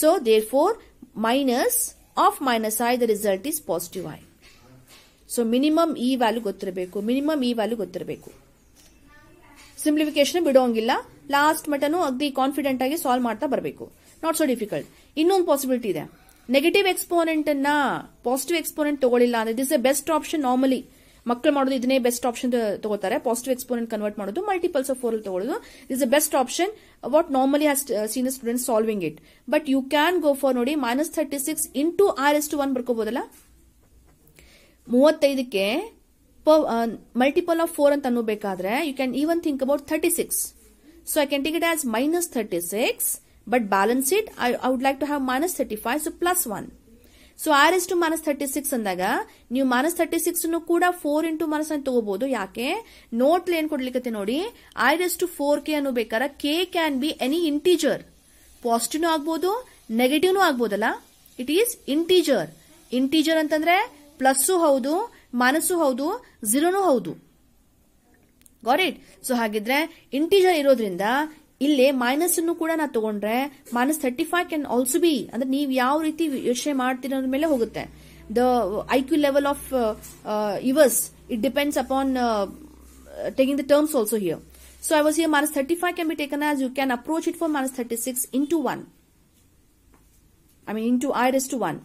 so therefore minus of minus i the result is positive i so minimum ಈ value ಗೊತ್ತಿರಬೇಕು minimum ಈ value ಗೊತ್ತಿರಬೇಕು simplification ಬಿಡೋಂಗಿಲ್ಲ last ಮಟನು ಅಗ್ದಿ confident ಆಗಿ solve ಮಾಡ್ತಾ ಬರಬೇಕು ನಾಟ್ ಸೋ ಡಿಫಿಕಲ್ಟ್ ಇನ್ನೊಂದು ಪಾಸಿಬಿಲಿಟಿ ಇದೆ ನೆಗೆಟಿವ್ ಎಕ್ಸ್ಪೋನೆಂಟ್ ಅನ್ನ ಪಾಸಿಟಿವ್ ಎಕ್ಸ್ಪೋನೆಂಟ್ ತಗೊಳ್ಳಿಲ್ಲ ಅಂದ್ರೆ this a best option normally ಮಕ್ಕಳು ಮಾಡೋದು ಇದನ್ನೇ ಬೆಸ್ಟ್ ಆಪ್ಷನ್ ತಗೋತಾರೆ ಪಾಸಿಟಿವ್ ಎಕ್ಸ್ಪೋನೆಂಟ್ ಕನ್ವರ್ಟ್ ಮಾಡೋದು ಮಲ್ಟಿಪಲ್ಸ್ ಆಫ್ ಫೋರ್ ತಗೊಳ್ಳೋದು is a best option what normally has seen student solving it but you can go for ನೋಡಿ minus thirty six into R S to one ಬರ್ಕೋಬಹುದಲ್ಲ ಮೂವತ್ತೈದಕ್ಕೆ multiple of four ಅಂತ ಅನ್ನಬೇಕಾದ್ರೆ you can even think about thirty six so I can take it as minus thirty six but balance it I would like to have minus thirty five so plus one so R S to minus thirty six ಅಂದಾಗ ನೀವು minus thirty six ಕೂಡ four into minus ಅಂತ ತಗೋಬಹುದು ಯಾಕೆ not ಏನ್ ಕೊಡ್ಲಿಕ್ಕೆ ನೋಡಿ R S to four k ಅನ್ನು ಬೇಕಾದ್ರೆ k can be any integer ಪಾಸಿಟಿವ್ನು ಆಗ್ಬಹುದು ನೆಗೆಟಿವ್ನು ಆಗ್ಬೋದಲ್ಲ ಇಟ್ ಈಸ್ ಇಂಟೀಜರ್ ಇಂಟೀಜರ್ ಅಂತಂದ್ರೆ ಪ್ಲಸ್ಸು ಹೌದು ಮನಸ್ಸು ಹೌದು ಝೀರೋನು ಹೌದು ಗಾಟ್ ಇಟ್ ಸೊ ಹಾಗಿದ್ರೆ ಇಂಟಿಜರ್ ಇರೋದ್ರಿಂದ ಇಲ್ಲಿ ಮೈನಸ್ ಅನ್ನು ಕೂಡ ನಾ ತಗೊಂಡ್ರೆ minus thirty five can also be ಅಂದ್ರೆ ನೀವು ಯಾವ ರೀತಿ ಯೋಚನೆ ಮಾಡ್ತೀರೋದ್ರ ಮೇಲೆ ಹೋಗುತ್ತೆ the I Q level of yours it depends upon taking the terms also here so I was here minus thirty five can be taken as you can approach it for minus thirty six into one I mean into i raise to one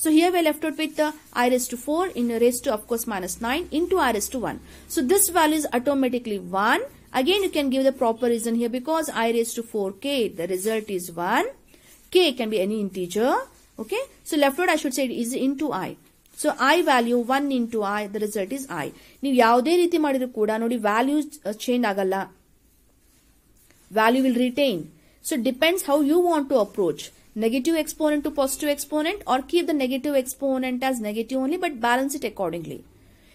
So here we are left out with the i raised to 4 in raised to of course minus 9 into i raised to 1. So this value is automatically 1. Again you can give the proper reason here because i raised to 4k the result is 1. k can be any integer. Okay. So left out I should say it is into i. So i i value one i. I the result is i the result is i ನೀವು ಯಾವುದೇ ರೀತಿ ಮಾಡಿದ್ರು ಕೂಡ ನೋಡಿ values uh, change. ಆಗಲ್ಲ value will retain. So depends how you want to approach. negative exponent to positive exponent or keep the negative exponent as negative only but balance it accordingly.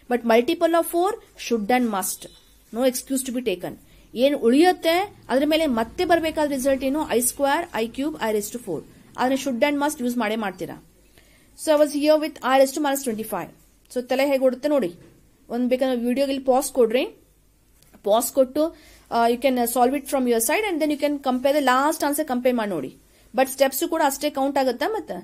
But multiple of 4 should and must. No excuse to be taken. ಏನ್ ಉಳಿಯುತ್ತೆ ಅದ್ರ ಮೇಲೆ ಮತ್ತೆ ಬರಬೇಕಾದ result ಏನು i square i cube i raise to four ಅದನ್ನ should and must use ಮಾಡೇ ಮಾಡ್ತೀರಾ so I was here with i raise to minus twenty five so ತಲೆ ಹೇಗೆ ಓಡುತ್ತೆ ನೋಡಿ ಒಂದು ಬೇಕಾದ್ರೆ ವಿಡಿಯೋಗೆ ಇಲ್ಲಿ ಪಾಸ್ ಕೊಡ್ರಿ ಪಾಸ್ ಕೊಟ್ಟು you can solve it from your side and then you can compare the last answer compare ಮಾಡಿ ನೋಡಿ ಬಟ್ ಸ್ಟೆಪ್ಸ್ ಕೂಡ ಅಷ್ಟೇ ಕೌಂಟ್ ಆಗುತ್ತಾ ಮತ್ತೆ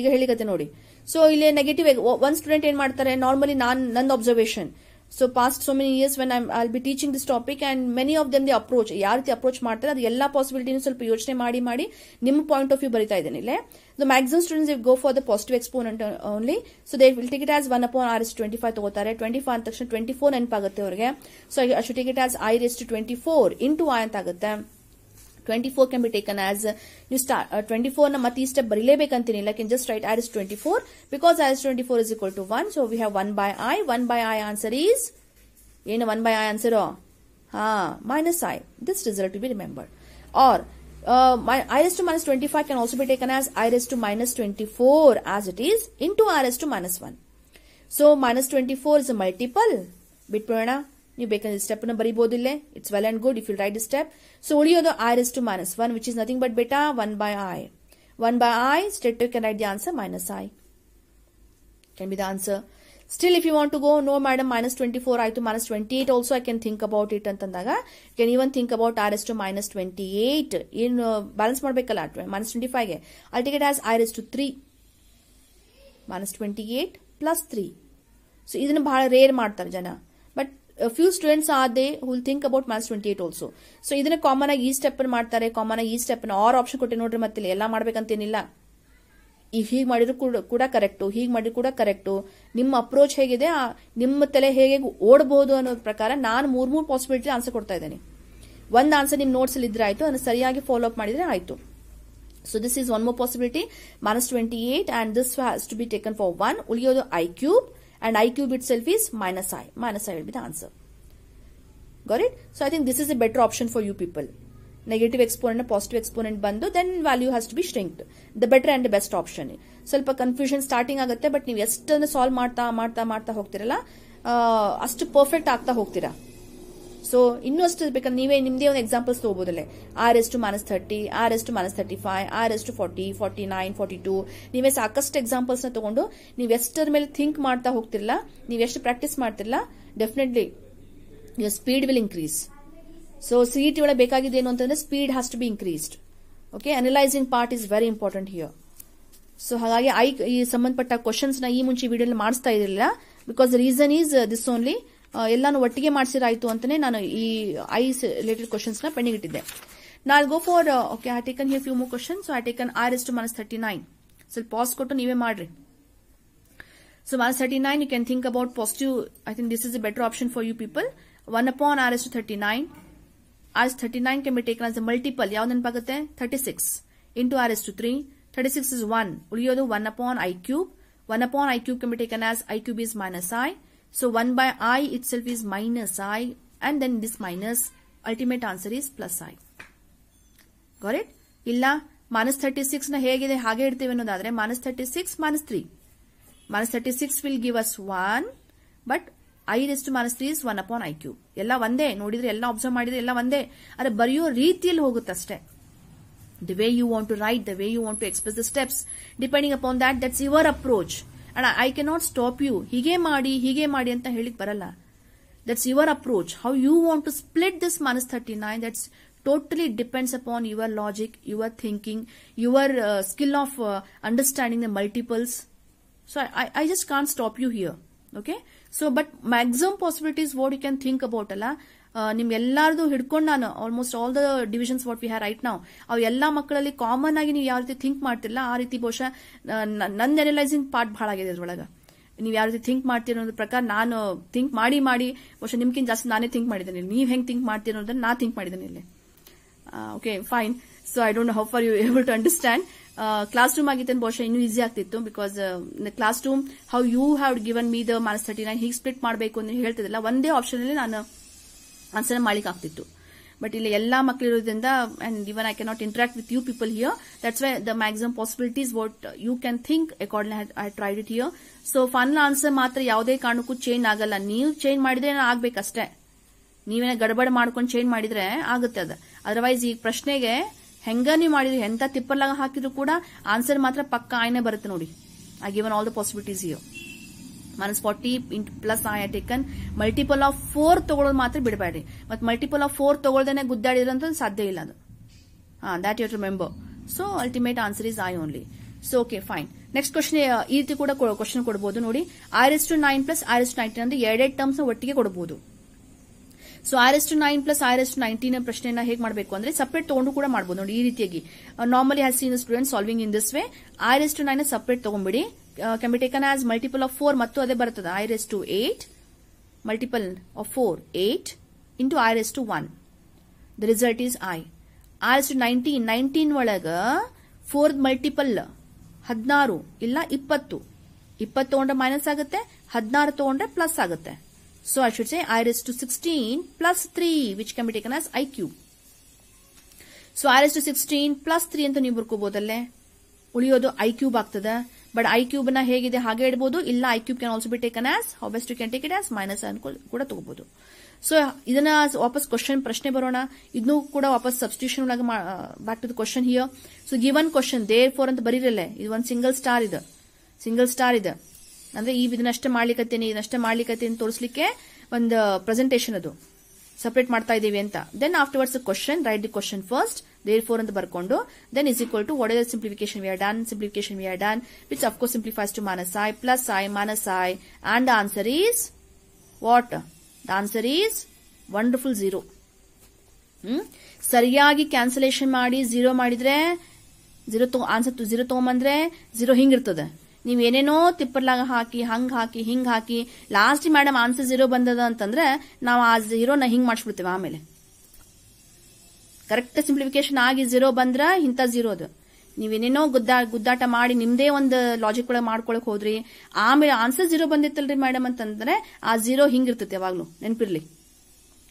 ಈಗ ಹೇಳಿಕತ್ತೆ ನೋಡಿ ಸೊ ಇಲ್ಲಿ ನೆಗೆಟಿವ್ ಒನ್ ಸ್ಟೂಡೆಂಟ್ ಏನ್ ಮಾಡ್ತಾರೆ ನಾರ್ಮಲಿ ನಾನ್ ನಂದು observation so past so many years when I all be teaching this topic and many of them the approach ಯಾವ ರೀತಿ ಅಪ್ರೋಚ್ ಮಾಡ್ತಾರೆ ಅದು ಎಲ್ಲ ಪಾಸಿಬಿಲಿಟಿನೂ ಸ್ವಲ್ಪ ಯೋಚನೆ ಮಾಡಿ ಮಾಡಿ ನಿಮ್ಮ ಪಾಯಿಂಟ್ ಆಫ್ ವ್ಯೂ ಬರಿತಾ ಇದ್ದೇನೆ ಇಲ್ಲ the maximum students go for the positive exponent only so they will take it as one upon R S twenty five ತಗೋತಾರೆ ಟ್ವೆಂಟಿ ಫೈವ್ ಅಂತ ತಕ್ಷಣ ಟ್ವೆಂಟಿ ಫೋರ್ ನೆನಪಾಗುತ್ತೆ ಅವರಿಗೆ ಸೊ ಅಷ್ಟು take it as i raised twenty four into i ಅಂತ ಆಗುತ್ತೆ 24 can be taken as new start uh, 24 na mati step barilebekanti nila can just write rs 24 because rs 24 is equal to 1 so we have 1 by i 1 by i answer is in 1 by i answer oh ah, minus i this result to be remembered or uh, i raised to minus 25 can also be taken as i raised to minus 24 as it is into rs to minus 1 so minus 24 is a multiple bit prana ನೀವು ಬೇಕಂದ್ರೆ step ನ ಬರೀಬಹುದಿಲ್ಲೇ it's well and good if you write step so ಉಳಿಯೋದು R S to minus one which is nothing but beta one by i one by i state can write the answer minus i can be the answer still if you want to go no madam minus twenty four ಆಯ್ತು minus twenty eight also I can think about it ಅಂತಂದಾಗ can even think about R S to minus twenty eight ಏನು balance ಮಾಡಬೇಕಲ್ಲ minus twenty ಫೈಗೆ I'll take it as R S to three minus twenty eight plus three so ಇದನ್ನು ಬಹಳ rare ಮಾಡ್ತಾರೆ ಜನ few students students are think about will twenty eight also so ಇದನ್ನ common ಆಗಿ ಈ ಸ್ಟೆಪ್ ಮಾಡ್ತಾರೆ ಕಾಮನ್ ಆಗಿ ಈ ಸ್ಟೆಪ್ ಆರ್ ಆಪ್ಷನ್ ಕೊಟ್ಟೆ ನೋಡ್ರಿ ಮತ್ತೆ ಎಲ್ಲ ಮಾಡ್ಬೇಕಂತೇನಿಲ್ಲ ಈಗ ಹೀಗೆ ಮಾಡಿದ್ರು ಕೂಡ ಕರೆಕ್ಟು ಹೀಗೆ ಮಾಡಿದ್ರು ಕೂಡ ಕರೆಕ್ಟು ನಿಮ್ಮ ಅಪ್ರೋಚ್ ಹೇಗಿದೆ ನಿಮ್ಮ ತಲೆ ಹೇಗೆ ಓಡಬಹುದು ಅನ್ನೋ ಪ್ರಕಾರ ನಾನು ಮೂರ್ ಮೂರು ಪಾಸಿಬಿಲಿಟಿ ಆನ್ಸರ್ ಕೊಡ್ತಾ ಇದ್ದೇನೆ ಒಂದು ಆನ್ಸರ್ ನಿಮ್ ನೋಟ್ಸ್ ಅಲ್ಲಿ ಇದ್ರೆ ಆಯ್ತು ಅದನ್ನು ಸರಿಯಾಗಿ ಫಾಲೋ ಅಪ್ ಮಾಡಿದ್ರೆ ಆಯ್ತು so this is one more possibility minus twenty eight and this has to be taken for one ಉಳಿಯೋದು i cube and i cube it is minus i. Minus i will be the answer. Got it? So I think this is a better option for you negative exponent positive exponent ಬಂದು then value has to be shrinked the better and best option ಸ್ವಲ್ಪ confusion starting ಆಗುತ್ತೆ but ನೀವು ಎಷ್ಟನ್ನು solve ಮಾಡ್ತಾ ಮಾಡ್ತಾ ಮಾಡ್ತಾ ಹೋಗ್ತಿರಲ್ಲ ಅಷ್ಟು perfect ಆಗ್ತಾ ಹೋಗ್ತೀರಾ ಸೊ ಇನ್ನೂ ಅಷ್ಟು ಬೇಕಂದ್ರೆ ನೀವೇ ನಿಮ್ದೇ ಒಂದು ಎಕ್ಸಾಂಪಲ್ಸ್ ತೊಗೋಬೋದಲ್ಲೇ R S to minus thirty R S to minus thirty five R S to forty forty nine forty two ನೀವೇ ಸಾಕಷ್ಟು ನ ತಗೊಂಡು ನೀವು ಎಷ್ಟರ ಮೇಲೆ ಥಿಂಕ್ ಮಾಡ್ತಾ ಹೋಗ್ತಿರಲ್ಲ ನೀವು ಎಷ್ಟು ಪ್ರಾಕ್ಟೀಸ್ ಮಾಡ್ತಿರಲ್ಲ definitely your speed will increase so C E T ಒಳಗೆ ಬೇಕಾಗಿದೆ ಏನು ಅಂತಂದ್ರೆ speed has to be increased okay analysing part is very important here so ಹಾಗಾಗಿ ಐ ಈ ಸಂಬಂಧಪಟ್ಟ ನ ಈ ಮುಂಚೆ ವಿಡಿಯೋಲಿ ಮಾಡಿಸ್ತಾ ಇರಲಿಲ್ಲ because the reason is this only ಎಲ್ಲಾನು ಒಟ್ಟಿಗೆ ಮಾಡಿಸಿರಾಯಿತು ಅಂತಾನೆ ನಾನು ಈ ಐಸ್ ರಿಲೇಟೆಡ್ ಕ್ವಶನ್ಸ್ ನ ಪೆಂಡಿಂಗ್ ಇಟ್ಟಿದ್ದೆ ನಾಲ್ go for okay I taken here few more question so I taken R S to minus thirty nine ಸ್ವಲ್ಪ ಪಾಸ್ ಕೊಟ್ಟು ನೀವೇ ಮಾಡ್ರಿ so minus thirty nine you can think about positive I think this is a better option for you people one upon R S to thirty nine R S thirty nine can be taken as multiple ಯಾವ್ದು ನೆನಪಾಗುತ್ತೆ thirty six into R S to three thirty six is one ಉಳಿಯೋದು one upon i cube one upon i cube can be taken as i cube is minus i so one by i itself is minus i and then this minus ultimate answer is plus i. Got it? ಇಲ್ಲ minus thirty six ನ ಹೇಗಿದೆ ಹಾಗೆ ಇಡ್ತೀವಿ ಅನ್ನೋದಾದ್ರೆ minus thirty six minus three minus thirty six will give us one but i raised minus three is one upon i cube ಎಲ್ಲ ಒಂದೇ ನೋಡಿದ್ರೆ ಎಲ್ಲ ಅಬ್ಸರ್ವ್ ಮಾಡಿದ್ರೆ ಎಲ್ಲ ಒಂದೇ ಅದೇ ಬರೆಯೋ ರೀತಿಯಲ್ಲಿ ಹೋಗುತ್ತಷ್ಟೇ the way you want to write the way you want to express the steps depending upon that that's your approach and I cannot stop you ಹೀಗೆ ಮಾಡಿ ಹೀಗೆ ಮಾಡಿ ಅಂತ ಹೇಳಿಕ್ ಬರಲ್ಲ that's your approach how you want to split this minus thirty nine that's totally depends upon your logic your thinking your skill of understanding the multiples so I, I just can't stop you here okay so but maximum possibilities what you can think about Allah ನಿಮ್ಗೆಲ್ಲಾರ್ದು ಹಿಡ್ಕೊಂಡು ನಾನು almost all the divisions what we have right ನಾವು ಅವು ಎಲ್ಲ ಮಕ್ಕಳಲ್ಲಿ common ಆಗಿ ನೀವು ಯಾವ ರೀತಿ ಥಿಂಕ್ ಮಾಡ್ತಿರಲ್ಲ ಆ ರೀತಿ ಬಹುಶಃ ನನ್ನ ಎನಲೈಸಿಂಗ್ ಪಾರ್ಟ್ ಭಾಳ ಆಗಿದೆ ಅದ್ರೊಳಗೆ ನೀವು ಯಾವ ರೀತಿ ಥಿಂಕ್ ಮಾಡ್ತೀರ ಅನ್ನೋದ್ರ ಪ್ರಕಾರ ನಾನು ಥಿಂಕ್ ಮಾಡಿ ಮಾಡಿ ಬಹುಶಃ ನಿಮ್ಗಿಂತ ಜಾಸ್ತಿ ನಾನೇ ಥಿಂಕ್ ಮಾಡಿದ್ದೇನೆ ನೀವು ಹೆಂಗೆ ಥಿಂಕ್ ಮಾಡ್ತೀರ ಅನ್ನೋದನ್ನ ನಾ ಥಿಂಕ್ ಮಾಡಿದ್ದೇನೆ ಇಲ್ಲಿ okay fine so I don't how far you able to understand classroom ಆಗಿತ್ತು ಬಹುಶಃ ಇನ್ನೂ ಈಸಿ ಆಗ್ತಿತ್ತು because classroom how you have given me the minus thirty nine ಹೀಗೆ ಸ್ಪ್ಲಿಟ್ ಮಾಡಬೇಕು ಅಂತ ಹೇಳ್ತಿದ್ದಿಲ್ಲ ಒಂದೇ ಆಪ್ಷನ್ ಅಲ್ಲಿ ನಾನು ಆನ್ಸರ್ ಮಾಡ್ಲಿಕ್ಕೆ ಆಗ್ತಿತ್ತು ಬಟ್ ಇಲ್ಲಿ ಎಲ್ಲಾ ಮಕ್ಕಳು ಇರೋದ್ರಿಂದ and even I can not interact with you people here that's why the maximum possibilities what you can think according I tried it here so final answer ಮಾತ್ರ ಯಾವುದೇ ಕಾರಣಕ್ಕೂ ಚೇಂಜ್ ಆಗಲ್ಲ ನೀವು ಚೇಂಜ್ ಮಾಡಿದ್ರೆ ಆಗ್ಬೇಕಷ್ಟೇ ನೀವೇನ ಗಡಬಡ ಮಾಡ್ಕೊಂಡು ಚೇಂಜ್ ಮಾಡಿದ್ರೆ ಆಗುತ್ತೆ ಅದು ಅದರ್ವೈಸ್ ಈ ಪ್ರಶ್ನೆಗೆ ಹೆಂಗ ನೀವು ಮಾಡಿದ್ರಿ ಎಂತ ತಿಪ್ಪರ್ಲಾಗ ಹಾಕಿದ್ರು ಕೂಡ ಆನ್ಸರ್ ಮಾತ್ರ ಪಕ್ಕ ಆಯ್ನೆ ಬರುತ್ತೆ ನೋಡಿ I given all the possibilities here minus forty into plus i taken multiple of four ತಗೊಳ್ಳೋದು ಮಾತ್ರ ಬಿಡಬೇಡಿ ಮತ್ತೆ ಮಲ್ಟಿಪಲ್ ಆಫ್ ಫೋರ್ ತಗೊಳ್ದೇನೆ ಗುದ್ದಾಡಿದ್ರಂತ ಸಾಧ್ಯ ಇಲ್ಲ ಅದು ಹಾಂ that you remember so ultimate answer is i only so okay fine next question ಈ ರೀತಿ ಕೂಡ ಕ್ವಶನ್ ಕೊಡಬಹುದು ನೋಡಿ R S to nine plus R S to nineteen ಅಂದ್ರೆ ಎರಡೆರಡು ಟರ್ಮ್ಸ್ ಒಟ್ಟಿಗೆ ಕೊಡಬಹುದು so R S to nine plus R S to nineteen ಪ್ರಶ್ನೆಯನ್ನ ಹೇಗೆ ಮಾಡಬೇಕು ಅಂದ್ರೆ ಸಪ್ರೇಟ್ ತಗೊಂಡು ಕೂಡ ಮಾಡಬಹುದು ನೋಡಿ ಈ ರೀತಿಯಾಗಿ normally has seen student solving in this way R S to nine separate ತಗೊಂಡ್ಬಿಡಿ as multiple of four i's to eight multiple of eight into is i sixteen ಒಳಗಡೆ ಮಲ್ಟಿಪಲ್ ಹದಿನಾರು ಇಲ್ಲ ಇಪ್ಪತ್ತು ಇಪ್ಪತ್ತು ತಗೊಂಡ್ರೆ ಮೈನಸ್ ಆಗುತ್ತೆ ಹದಿನಾರು ತಗೊಂಡ್ರೆ ಪ್ಲಸ್ ಆಗುತ್ತೆ so I should so sixteen plus three ಅಂತ ನೀವು ಬರ್ಕೋಬಹುದಲ್ಲೇ ಉಳಿಯೋದು ಐ ಕ್ಯೂಬ್ ಆಗ್ತದೆ ಬಟ್ ಐ ಕ್ಯೂಬ್ನ ಹೇಗಿದೆ ಹಾಗೆ ಇಡಬಹುದು ಇಲ್ಲ i cube can also be taken as ಹಾವೆಸ್ಟ್ you can take it as minus ಅನ್ ಕೂಡ ತಗೋಬಹುದು ಸೊ ಇದನ್ನ ವಾಪಸ್ ಕ್ವಶನ್ ಪ್ರಶ್ನೆ ಬರೋಣ ಇದನ್ನು ಕೂಡ ವಾಪಸ್ ಸಬ್ಸ್ಟಿಟ್ಯೂಷನ್ ಒಳಗೆ back to the question here so given question therefore ಅಂತ ಬರೀರಲ್ಲೇ ಇದು ಒಂದು ಸಿಂಗಲ್ ಸ್ಟಾರ್ ಇದು ಸಿಂಗಲ್ ಸ್ಟಾರ್ ಇದು ಅಂದ್ರೆ ಈ ಇದನ್ನಷ್ಟೇ ಮಾಡ್ಲಿಕ್ಕೆ ಇದನ್ನಷ್ಟೇ ಮಾಡ್ಲಿಕ್ಕೆ ತೋರಿಸಲಿಕ್ಕೆ ಒಂದು ಪ್ರೆಸೆಂಟೇಶನ್ ಅದು ಸಪ್ರೇಟ್ ಮಾಡ್ತಾ ಇದ್ದೀವಿ ಅಂತ then afterwards question write the question first therefore ಅಂತ ಬರ್ಕೊಂಡು then is equal to what is simplification we're done simplification we're done which of course simplifies to minus i plus i minus i and answer is what the answer is wonderful zero ಸರಿಯಾಗಿ cancellation ಮಾಡಿ zero ಮಾಡಿದ್ರೆ zero answer zero ತಗೊಂಬಂದ್ರೆ zero ಹಿಂಗಿರ್ತದೆ ಏನೇನೋ ತಿಪ್ಪರ್ಲಾಗ ಹಾಕಿ ಹಂಗ್ ಹಾಕಿ ಹಿಂಗ್ ಹಾಕಿ ಲಾಸ್ಟ್ ಮೇಡಮ್ ಆನ್ಸರ್ ಜೀರೋ ಬಂದದ ಅಂತಂದ್ರೆ ನಾವು ಆ ಜೀರೋನ ಹಿಂಗ್ ಮಾಡಿಸ್ಬಿಡ್ತೇವೆ ಆಮೇಲೆ ಕರೆಕ್ಟ್ ಸಿಂಪ್ಲಿಫಿಕೇಶನ್ ಆಗಿ ಜೀರೋ ಬಂದ್ರ ಇಂಥ ಜೀರೋ ಅದು ನೀವೇನೇನೋ ಗುದ್ದಾ ಗುದ್ದಾಟ ಮಾಡಿ ನಿಮ್ದೇ ಒಂದು ಲಾಜಿಕ್ ಒಳಗೆ ಮಾಡ್ಕೊಳಕ್ ಹೋದ್ರಿ ಆಮೇಲೆ ಆನ್ಸರ್ ಜೀರೋ ಬಂದಿತ್ತಲ್ರಿ ಮೇಡಮ್ ಅಂತಂದ್ರೆ ಆ ಜೀರೋ ಇರ್ತೈತಿ ಯಾವಾಗ್ಲೂ ನೆನಪಿರ್ಲಿ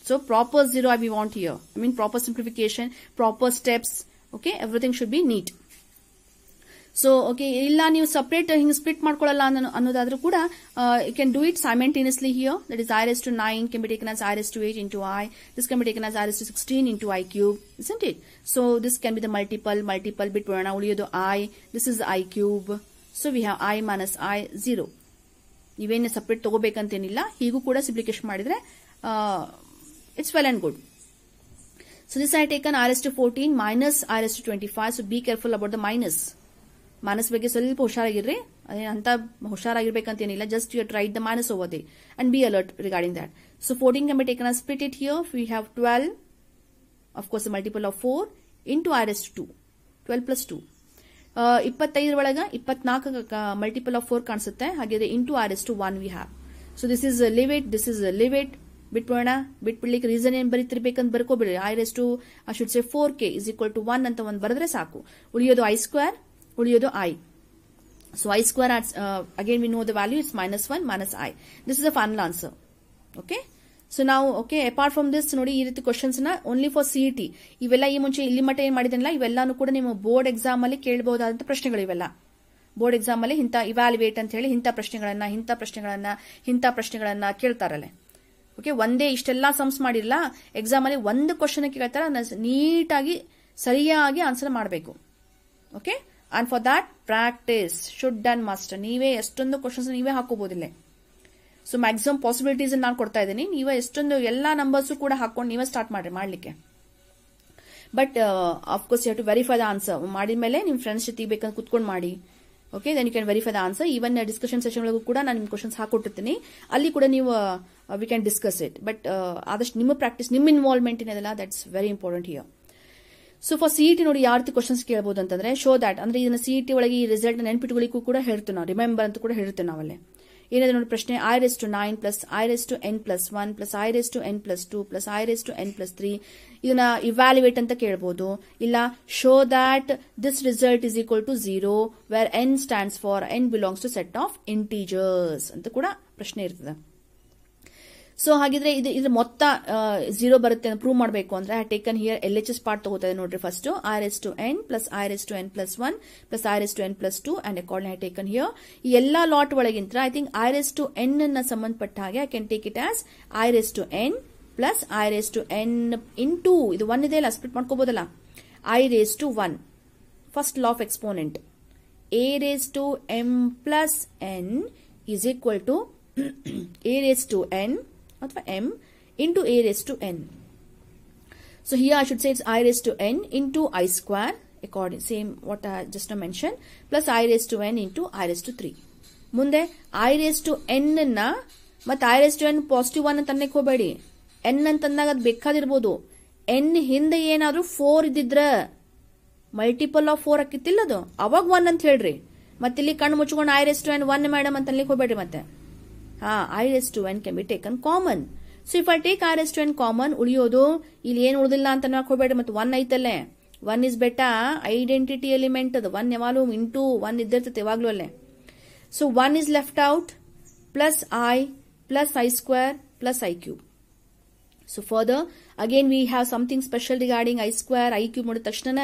so proper zero I we want here I mean proper simplification proper steps okay everything should be neat so okay ಇಲ್ಲ ನೀವು ಸಪ್ರೇಟ್ ಹಿಂಗೆ ಸ್ಪ್ಲಿಟ್ ಮಾಡ್ಕೊಳ್ಳಲ್ಲ ಅನ್ನೋದಾದ್ರೂ ಕೂಡ you can do it simultaneously here that is r S to nine can be taken R S to eight into i this can be taken R S to sixteen into i cube so so this be be multiple multiple multiple ಬಿಟ್ bit ಉಳಿಯೋದು i this is i cube so we have i minus i zero ಇವೇನ separate ತಗೋಬೇಕಂತೇನಿಲ್ಲ ಹೀಗೂ ಕೂಡ simplification ಮಾಡಿದ್ರೆ it's well and good so this i taken R S to fourteen minus r S to twenty five so be careful about the minus minus ಬಗ್ಗೆ ಸ್ವಲ್ಪ ಹುಷಾರಾಗಿರ್ರಿ ಅಂತ ಹುಷಾರಾಗಿರ್ಬೇಕಂತ ಏನಿಲ್ಲ just you write the minus over there and be alert regarding that so fourteen can be taken split it here we have twelve of course multiple of four into R S to twelve plus two ಇಪ್ಪತ್ತೈದರ ಒಳಗ ಇಪ್ಪತ್ನಾಲ್ಕು multiple of four ಕಾಣಿಸುತ್ತೆ ಹಾಗೆ into R S to one we have so this is leave it this is leave it ಬಿಟ್ಬಿಡೋಣ ಬಿಟ್ಬಿಡ್ಲಿಕ್ಕೆ reason ಏನ್ ಬರೀತಿರ್ಬೇಕಂತ ಬರ್ಕೋಬಿಡ್ರಿ i S to I should say four k is equal to one ಅಂತ ಒಂದು ಬರೆದ್ರೆ ಸಾಕು ಉಳಿಯೋದು ಐ ಸ್ಕ್ವೇರ್ ಉಳಿಯೋದು i so i square adds, again we know the value minus minus one minus i i. Is a final answer okay so ನಾವು okay apart from this ನೋಡಿ ಈ ರೀತಿ ಕ್ವಶನ್ಸ್ ನ ಓನ್ಲಿ ಫಾರ್ ಸಿ ಇವೆಲ್ಲ ಈ ಮುಂಚೆ ಇಲ್ಲಿ ಮಟ್ಟ ಏನ್ ಮಾಡಿದನಲ್ಲ ಇವೆಲ್ಲಾನು ಕೂಡ ನಿಮ್ಮ ಬೋರ್ಡ್ ಎಕ್ಸಾಮ್ ಅಲ್ಲಿ ಕೇಳಬಹುದಾದಂತಹ ಪ್ರಶ್ನೆಗಳು ಇವೆಲ್ಲ ಬೋರ್ಡ್ ಎಕ್ಸಾಮ್ ಅಲ್ಲಿ ಇಂಥ ಇವ್ಯಾಲ್ಯೂಯೇಟ್ ಅಂತ ಹೇಳಿ ಇಂಥ ಪ್ರಶ್ನೆಗಳನ್ನ ಇಂಥ ಪ್ರಶ್ನೆಗಳನ್ನ ಇಂಥ ಪ್ರಶ್ನೆಗಳನ್ನ ಕೇಳ್ತಾರಲ್ಲ ಓಕೆ ಒಂದೇ ಇಷ್ಟೆಲ್ಲ ಸಮ್ಸ್ ಮಾಡಿಲ್ಲ ಎಕ್ಸಾಮ್ ಅಲ್ಲಿ ಒಂದು ಕ್ವಶನ್ ಕೇಳ್ತಾರ ನೀಟಾಗಿ ಸರಿಯಾಗಿ ಆನ್ಸರ್ ಮಾಡಬೇಕು okay and for that practice should and must ನೀವೇ ಎಷ್ಟೊಂದು ಕ್ವಶನ್ಸ್ ನೀವೇ ಹಾಕೋಬಹುದಿಲ್ಲ ಸೊ ಮ್ಯಾಕ್ಸಿಮಮ್ ಪಾಸಿಬಿಲಿಟೀಸ್ ನಾನು ಕೊಡ್ತಾ ಇದ್ದೀನಿ ನೀವೇ ಎಷ್ಟೊಂದು ಎಲ್ಲ ನಂಬರ್ಸು ಕೂಡ ಹಾಕೊಂಡು ನೀವೇ ಸ್ಟಾರ್ಟ್ ಮಾಡ್ರಿ ಮಾಡಲಿಕ್ಕೆ but of course you to verify the answer ಮಾಡಿದ ಮೇಲೆ ನಿಮ್ಮ ಫ್ರೆಂಡ್ಸ್ ಜೊತೆ ಬೇಕಂತ ಕುತ್ಕೊಂಡು ಮಾಡಿ okay then you can verify the answer even discussion ಒಳಗೂ ಕೂಡ ನಾನು ನಿಮ್ಮ ಕ್ವಶನ್ಸ್ ಹಾಕೊಟ್ಟಿರ್ತೀನಿ ಅಲ್ಲಿ ಕೂಡ ನೀವು we can discuss it but ಆದಷ್ಟು ನಿಮ್ಮ ಪ್ರಾಕ್ಟೀಸ್ ನಿಮ್ಮ ಇನ್ವಾಲ್ವ್ಮೆಂಟ್ ಏನದಲ್ಲ that's very important here so for CET ನೋಡಿ ಯಾವ ರೀತಿ ಕ್ವಶನ್ಸ್ ಕೇಳಬಹುದು ಅಂತಂದ್ರೆ ಶೋ ದಾಟ್ ಅಂದ್ರೆ ಇದನ್ನ ಸಿಇಟಿ e ಒಳಗೆ ಈ ರಿಸಲ್ಟ್ ನೆನ್ಪಿಟ್ಗಳಿಗೂ ಕೂಡ ಹೇಳ್ತೇವೆ ನಾವು ರಿಮೆಂಬರ್ ಅಂತ ಕೂಡ ಹೇಳ್ತೇವೆ ನಾವಲ್ಲೇ ಏನಾದ್ರೆ ನೋಡಿ ಪ್ರಶ್ನೆ i raise to nine plus i raise to n plus one plus i raise to n plus two plus i raise to n plus three ಇದನ್ನ ಇವ್ಯಾಲ್ಯುವೇಟ್ ಅಂತ ಕೇಳಬಹುದು ಇಲ್ಲ show that this result is equal to zero where n stands for n belongs to set of integers ಅಂತ ಕೂಡ ಪ್ರಶ್ನೆ ಇರ್ತದೆ so ಹಾಗಿದ್ರೆ ಇದು ಇದ್ರ ಮೊತ್ತ ಜೀರೋ ಬರುತ್ತೆ ಅಂತ ಪ್ರೂವ್ ಮಾಡಬೇಕು ಅಂದ್ರೆ ಆ taken here L H S part ಇದೆ ನೋಡ್ರಿ first r S to n plus R S to n plus one plus R S to n plus two and according i taken here ಈ ಎಲ್ಲ lot ಒಳಗಿಂತ I think r S to n ಅನ್ನ ಸಂಬಂಧಪಟ್ಟ ಹಾಗೆ I can take it as R S to n plus i S to n into ಇದು one ಇದೆ ಅಲ್ಲ split ಮಾಡ್ಕೋಬಹುದಲ್ಲ i raise to one first law of exponent a raise to m plus n is equal to a raise to n ಅಥವಾ m into a raise to n so here I should say it's i raise to n into i square according same what I just mention plus i raise to n into i raise to three ಮುಂದೆ i raise to n ನ ಮತ್ತೆ i raise to n positive one ಅಂತ ಅನ್ನಕ್ಕೆ ಹೋಗಬೇಡಿ N ಅಂತಂದಾಗ ಅದು ಬೇಕಾದಿರ್ಬೋದು N ಹಿಂದೆ ಏನಾದರೂ ಫೋರ್ ಇದ್ದಿದ್ರೆ ಮಲ್ಟಿಪಲ್ ಆಫ್ ಫೋರ್ ಹಾಕಿತ್ತಿಲ್ಲ ಅದು ಅವಾಗ ಒನ್ ಅಂತ ಹೇಳ್ರಿ ಇಲ್ಲಿ ಕಣ್ಣು ಮುಚ್ಕೊಂಡು i raise to n one madam ಅಂತ ಅನ್ಲಿಕ್ಕೆ ಹೋಗ್ಬೇಡ್ರಿ ಮತ್ತೆ i S to n can be taken common so if I take r S to n common ಉಳಿಯೋದು ಇಲ್ಲಿ ಏನು ಉಳಿದಿಲ್ಲ ಅಂತ ನಾಕೋಬೇಡ ಮತ್ತೆ ಒನ್ ಐತಲ್ಲೇ ಒನ್ ಇಸ್ ಬೆಟ್ಟ ಐಡೆಂಟಿಟಿ ಎಲಿಮೆಂಟ್ ಅದು ಒನ್ ಯಾವಾಗಲೂ ಇಂಟು ಒನ್ ಇದ್ದಿರ್ತದೆ ಯಾವಾಗಲೂ ಅಲ್ಲೇ so one is left out plus i plus i square plus i cube so further again we have something special regarding i square i cube ಮಾಡಿದ ತಕ್ಷಣ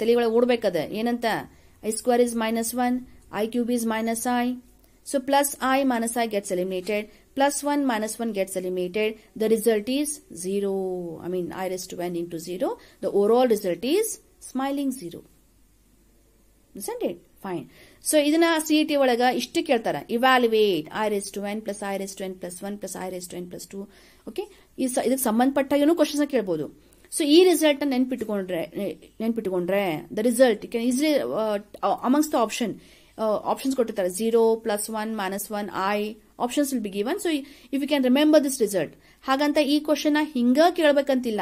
ತಲೆಗಳ ಓಡಬೇಕದ ಏನಂತ i square is minus one i cube is minus i so plus i minus i gets eliminated. Plus one minus one gets eliminated. The result is zero I mean i raised to n into 0. The overall result is smiling 0. Isn't fine so ಇದನ್ನ C e ಒಳಗ ಇಷ್ಟು ಕೇಳ್ತಾರೆ evaluate i raise to n plus i raise to n plus one plus i raise to n plus two okay ಇದಕ್ಕೆ ಸಂಬಂಧಪಟ್ಟ ಏನೋ questions ಕೇಳ್ಬೋದು so ಈ result ನೆನ್ಪಿಟ್ಕೊಂಡ್ರೆ ನೆನ್ಪಿಟ್ಕೊಂಡ್ರೆ the result can easily amongst the option options ಕೊಟ್ಟಿರ್ತಾರೆ 0 plus 1 minus 1 i options will be given so if you can remember this result ಹಾಗಂತ ಈ ಕ್ವಶನ್ ನ ಹಿಂಗ ಕೇಳಬೇಕಂತಿಲ್ಲ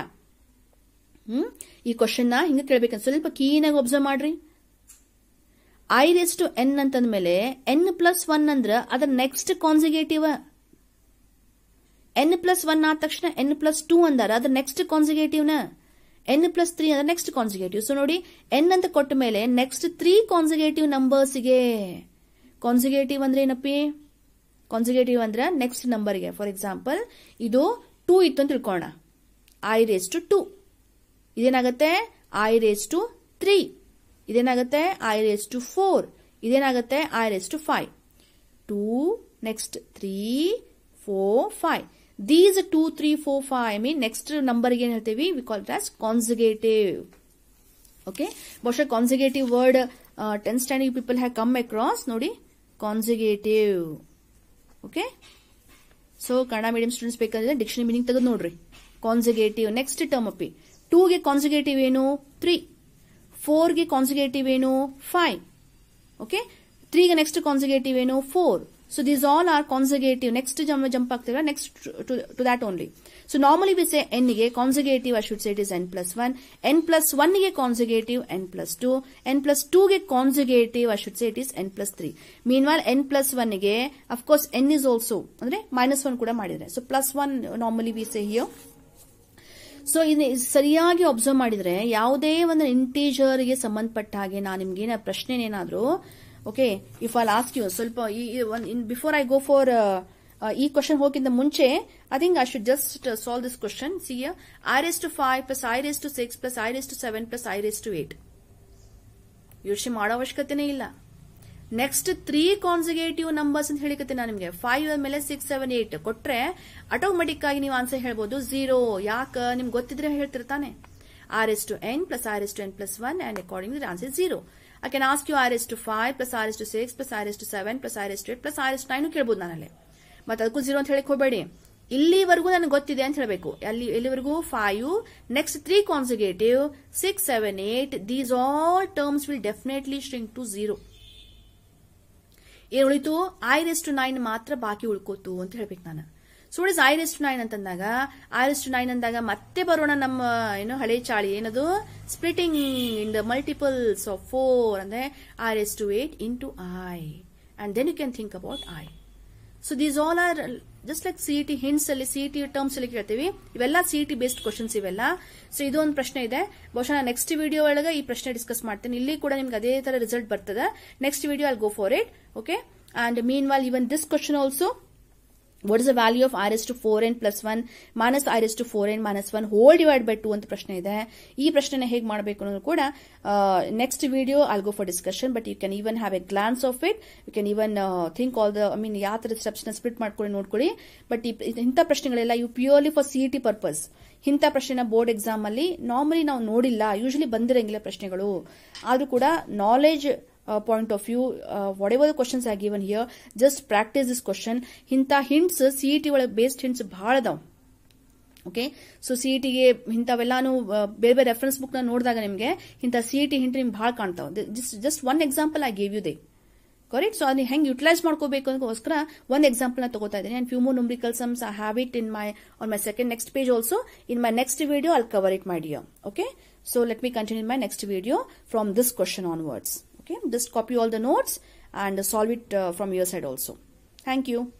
ಈ ಕ್ವಶನ್ ನ ಹಿಂಗ ಕೇಳಬೇಕಂತ ಸ್ವಲ್ಪ ಆಗಿ ಒಬ್ಸರ್ವ್ ಮಾಡ್ರಿ ಐ ರೇಸ್ ಟು ಎನ್ ಮೇಲೆ ಎನ್ ಪ್ಲಸ್ ಒನ್ ಅಂದ್ರ ಅದರ next consecutive n plus one ಆದ ತಕ್ಷಣ ಎನ್ ಪ್ಲಸ್ ಟು ಅಂದಾರ ಅದ್ರ ನೆಕ್ಸ್ಟ್ ಕಾನ್ಸಿಗೇಟಿವ್ನ ಎನ್ ಪ್ಲಸ್ ತ್ರೀ ಅಂದ್ರೆ ನೆಕ್ಸ್ಟ್ ಕಾನ್ಸಿಗೇಟಿವ್ ಸೊ ನೋಡಿ ಎನ್ ಅಂತ ಕೊಟ್ಟ ಮೇಲೆ ನೆಕ್ಸ್ಟ್ ತ್ರೀ ಕಾನ್ಸಿಗೇಟಿವ್ ನಂಬರ್ಸ್ಗೆ ಕಾನ್ಸಿಗೇಟಿವ್ ಅಂದ್ರೆ ಏನಪ್ಪಿ ಕಾನ್ಸಿಗೇಟಿವ್ ಅಂದ್ರೆ ನೆಕ್ಸ್ಟ್ ನಂಬರ್ಗೆ ಫಾರ್ ಎಕ್ಸಾಂಪಲ್ ಇದು ಟೂ ಇತ್ತು ಅಂತ ತಿಳ್ಕೋಣ ಐ ರೇಸ್ ಟು ಟೂ ಇದೇನಾಗುತ್ತೆ ಐ ರೇಸ್ ಟು ತ್ರೀ ಇದೇನಾಗುತ್ತೆ ಐ ರೇಸ್ ಟು ಫೋರ್ ಇದೇನಾಗುತ್ತೆ i raise to five two next three four five these two three four five I mean next number ಏನು ಹೇಳ್ತೀವಿ we call as consecutive okay ಬಹುಶಃ consecutive word ten standing people have come across ನೋಡಿ consecutive okay so Kannada medium students ಬೇಕಂದ್ರೆ dictionary meaning ತೆಗೆದು ನೋಡ್ರಿ consecutive next term ಅಪ್ಪಿ ಟೂಗೆ consecutive ಏನು ತ್ರೀ ಫೋರ್ಗೆ ಕಾನ್ಸಿಗೇಟಿವ್ ಏನು ಫೈವ್ ಓಕೆ ತ್ರೀಗೆ ನೆಕ್ಸ್ಟ್ ಕಾನ್ಸಗೇಟಿವ್ ಏನು four So these all are consecutive. Next jump, jump ಆಗ್ತೀರಾ next to, to that only. So normally we say n ye consecutive I should say it is n plus 1. n plus 1 ye consecutive n plus 2. n plus 2 ye consecutive I should say it is n plus 3. Meanwhile n plus 1 ye, of course n is also andre, minus 1 kuda maadidre. So plus 1 normally we say here. So ಇದು ಸರಿಯಾಗಿ observe ಮಾಡಿದ್ರೆ ಯಾವುದೇ ಒಂದು ಇಂಟೀಜರ್ಗೆ ಸಂಬಂಧಪಟ್ಟ ಹಾಗೆ ನಾನು ನಿಮ್ಗೆ ಪ್ರಶ್ನೆ ಏನಾದರೂ okay if I ask you ಸ್ವಲ್ಪ in before I go for ಈ ಕ್ವಶನ್ uh, uh, ಹೋಗಿದ್ದ ಮುಂಚೆ I think I should just solve this question see i S to five plus i raise to six plus i raise to seven plus i raise to eight ಯೋಚನೆ ಮಾಡೋ ಅವಶ್ಯಕತೆನೇ ಇಲ್ಲ next three consecutive numbers ಅಂತ ಹೇಳಿಕತ್ತೆ ನಾನು ನಿಮಗೆ five ಮೇಲೆ six seven eight ಕೊಟ್ರೆ ಆಟೋಮೆಟಿಕ್ ಆಗಿ ನೀವು ಆನ್ಸರ್ ಹೇಳ್ಬೋದು ಝೀರೋ ಯಾಕೆ ನಿಮ್ಗೆ ಗೊತ್ತಿದ್ರೆ ಹೇಳ್ತಿರ್ತಾನೆ r S to n plus R S to n plus one and according answer zero I can ask you r s to 5 plus r is to six plus r is seven 7 plus eight is r 8 plus r is to ಕೇಳ್ಬೋದು ಮತ್ತೆ ಅದಕ್ಕೂ zero ಅಂತ ಹೇಳಕ್ ಹೋಗಬೇಡಿ ಇಲ್ಲಿವರೆಗೂ ನನಗೆ ಗೊತ್ತಿದೆ ಅಂತ ಹೇಳಬೇಕು ಅಲ್ಲಿ ಇಲ್ಲಿವರೆಗೂ five next three consecutive six seven eight these all terms will definitely shrink to zero ಏನ್ ಉಳಿತು ಐ ಎಸ್ ಟು ನೈನ್ ಮಾತ್ರ ಬಾಕಿ ಉಳ್ಕೋತು ಅಂತ ಹೇಳ್ಬೇಕು ನಾನು ಸುಳಿಸ್ ಇಸ್ ಐ ಟು ನೈನ್ ಅಂತಂದಾಗ ಎಸ್ ಟು ನೈನ್ ಅಂದಾಗ ಮತ್ತೆ ಬರೋಣ ನಮ್ಮ ಏನು ಹಳೆ ಚಾಳಿ ಏನದು splitting in the multiples of four ಅಂದ್ರೆ r S to eight into i and then you can think about i so these all are just like C T hints ಅಲ್ಲಿ ಸಿ ಟಿ ಟರ್ಮ್ಸ್ ಅಲ್ಲಿ ಕೇಳ್ತೀವಿ ಇವೆಲ್ಲ C T based questions ಇವೆಲ್ಲ so ಇದು ಒಂದು ಪ್ರಶ್ನೆ ಇದೆ ಬಹುಶಃ ನಾನು ನೆಕ್ಸ್ಟ್ ವಿಡಿಯೋ ಒಳಗೆ ಈ ಪ್ರಶ್ನೆ ಡಿಸ್ಕಸ್ ಮಾಡ್ತೀನಿ ಇಲ್ಲಿ ಕೂಡ ನಿಮ್ಗೆ ಅದೇ ತರ ರಿಸಲ್ಟ್ ಬರ್ತದೆ ನೆಕ್ಸ್ಟ್ ವಿಡಿಯೋ ಅಲ್ಲಿ go for it okay and meanwhile even this question also what is the value of r S to four n plus one minus r S to four n minus one whole divide by two ಅಂತ ಪ್ರಶ್ನೆ ಇದೆ ಈ ಪ್ರಶ್ನೆನ ಹೇಗೆ ಮಾಡಬೇಕು ಅನ್ನೋದು ಕೂಡ next video all go for discussion but you can even have a glance of it you can even think all the I mean ಯಾವ ಥರ ಸ್ಟೆಪ್ಸ್ನ ಸ್ಪ್ಲಿಟ್ ಮಾಡ್ಕೊಳ್ಳಿ ನೋಡ್ಕೊಳ್ಳಿ ಬಟ್ ಇಂಥ ಪ್ರಶ್ನೆಗಳೆಲ್ಲ you purely for C E T purpose ಇಂಥ ಪ್ರಶ್ನೆನ board exam ಅಲ್ಲಿ ನಾರ್ಮಲಿ ನಾವು ನೋಡಿಲ್ಲ ಯೂಶಲಿ ಬಂದಿರಂಗಿಲ್ಲ ಪ್ರಶ್ನೆಗಳು ಆದರೂ ಕೂಡ knowledge point of view what uh, questions uh, the given here just here, just practice ಇಂಥ ಹಿಂಟ್ಸ್ Hinta hints, CET ಒಳಗೆ ಬೇಸ್ಡ್ ಹಿಂಟ್ಸ್ ಭಾಳ ಅದಾವ್ okay so C E e ಟಿಗೆ ಇಂಥವೆಲ್ಲಾನು uh, ಬೇರೆ ಬೇರೆ ರೆಫರೆನ್ಸ್ ಬುಕ್ನ ನೋಡಿದಾಗ ನಿಮಗೆ ಇಂಥ ಸಿ ಇ ಟಿ ಹಿಂಟ್ ನಿಮ್ಗೆ ಭಾಳ ಕಾಣ್ತಾವೆ ಜಸ್ಟ್ ಒನ್ ಎಕ್ಸಾಂಪಲ್ ಆಗಿ gave you the correct so ಅದನ್ನ ಹೆಂಗೆ ಯುಟಿಲೈಸ್ ಮಾಡ್ಕೋಬೇಕು ಅದಕ್ಕೋಸ್ಕರ ಒಂದು ಎಕ್ಸಾಂಪಲ್ನ ತಗೋತಾ ಇದ್ದೀನಿ and few more numerical sums I have it in my on my second next page also in my next video I'll cover it my dear okay so let me continue my next video from this question onwards okay just copy all the notes and solve it uh, from your side also thank you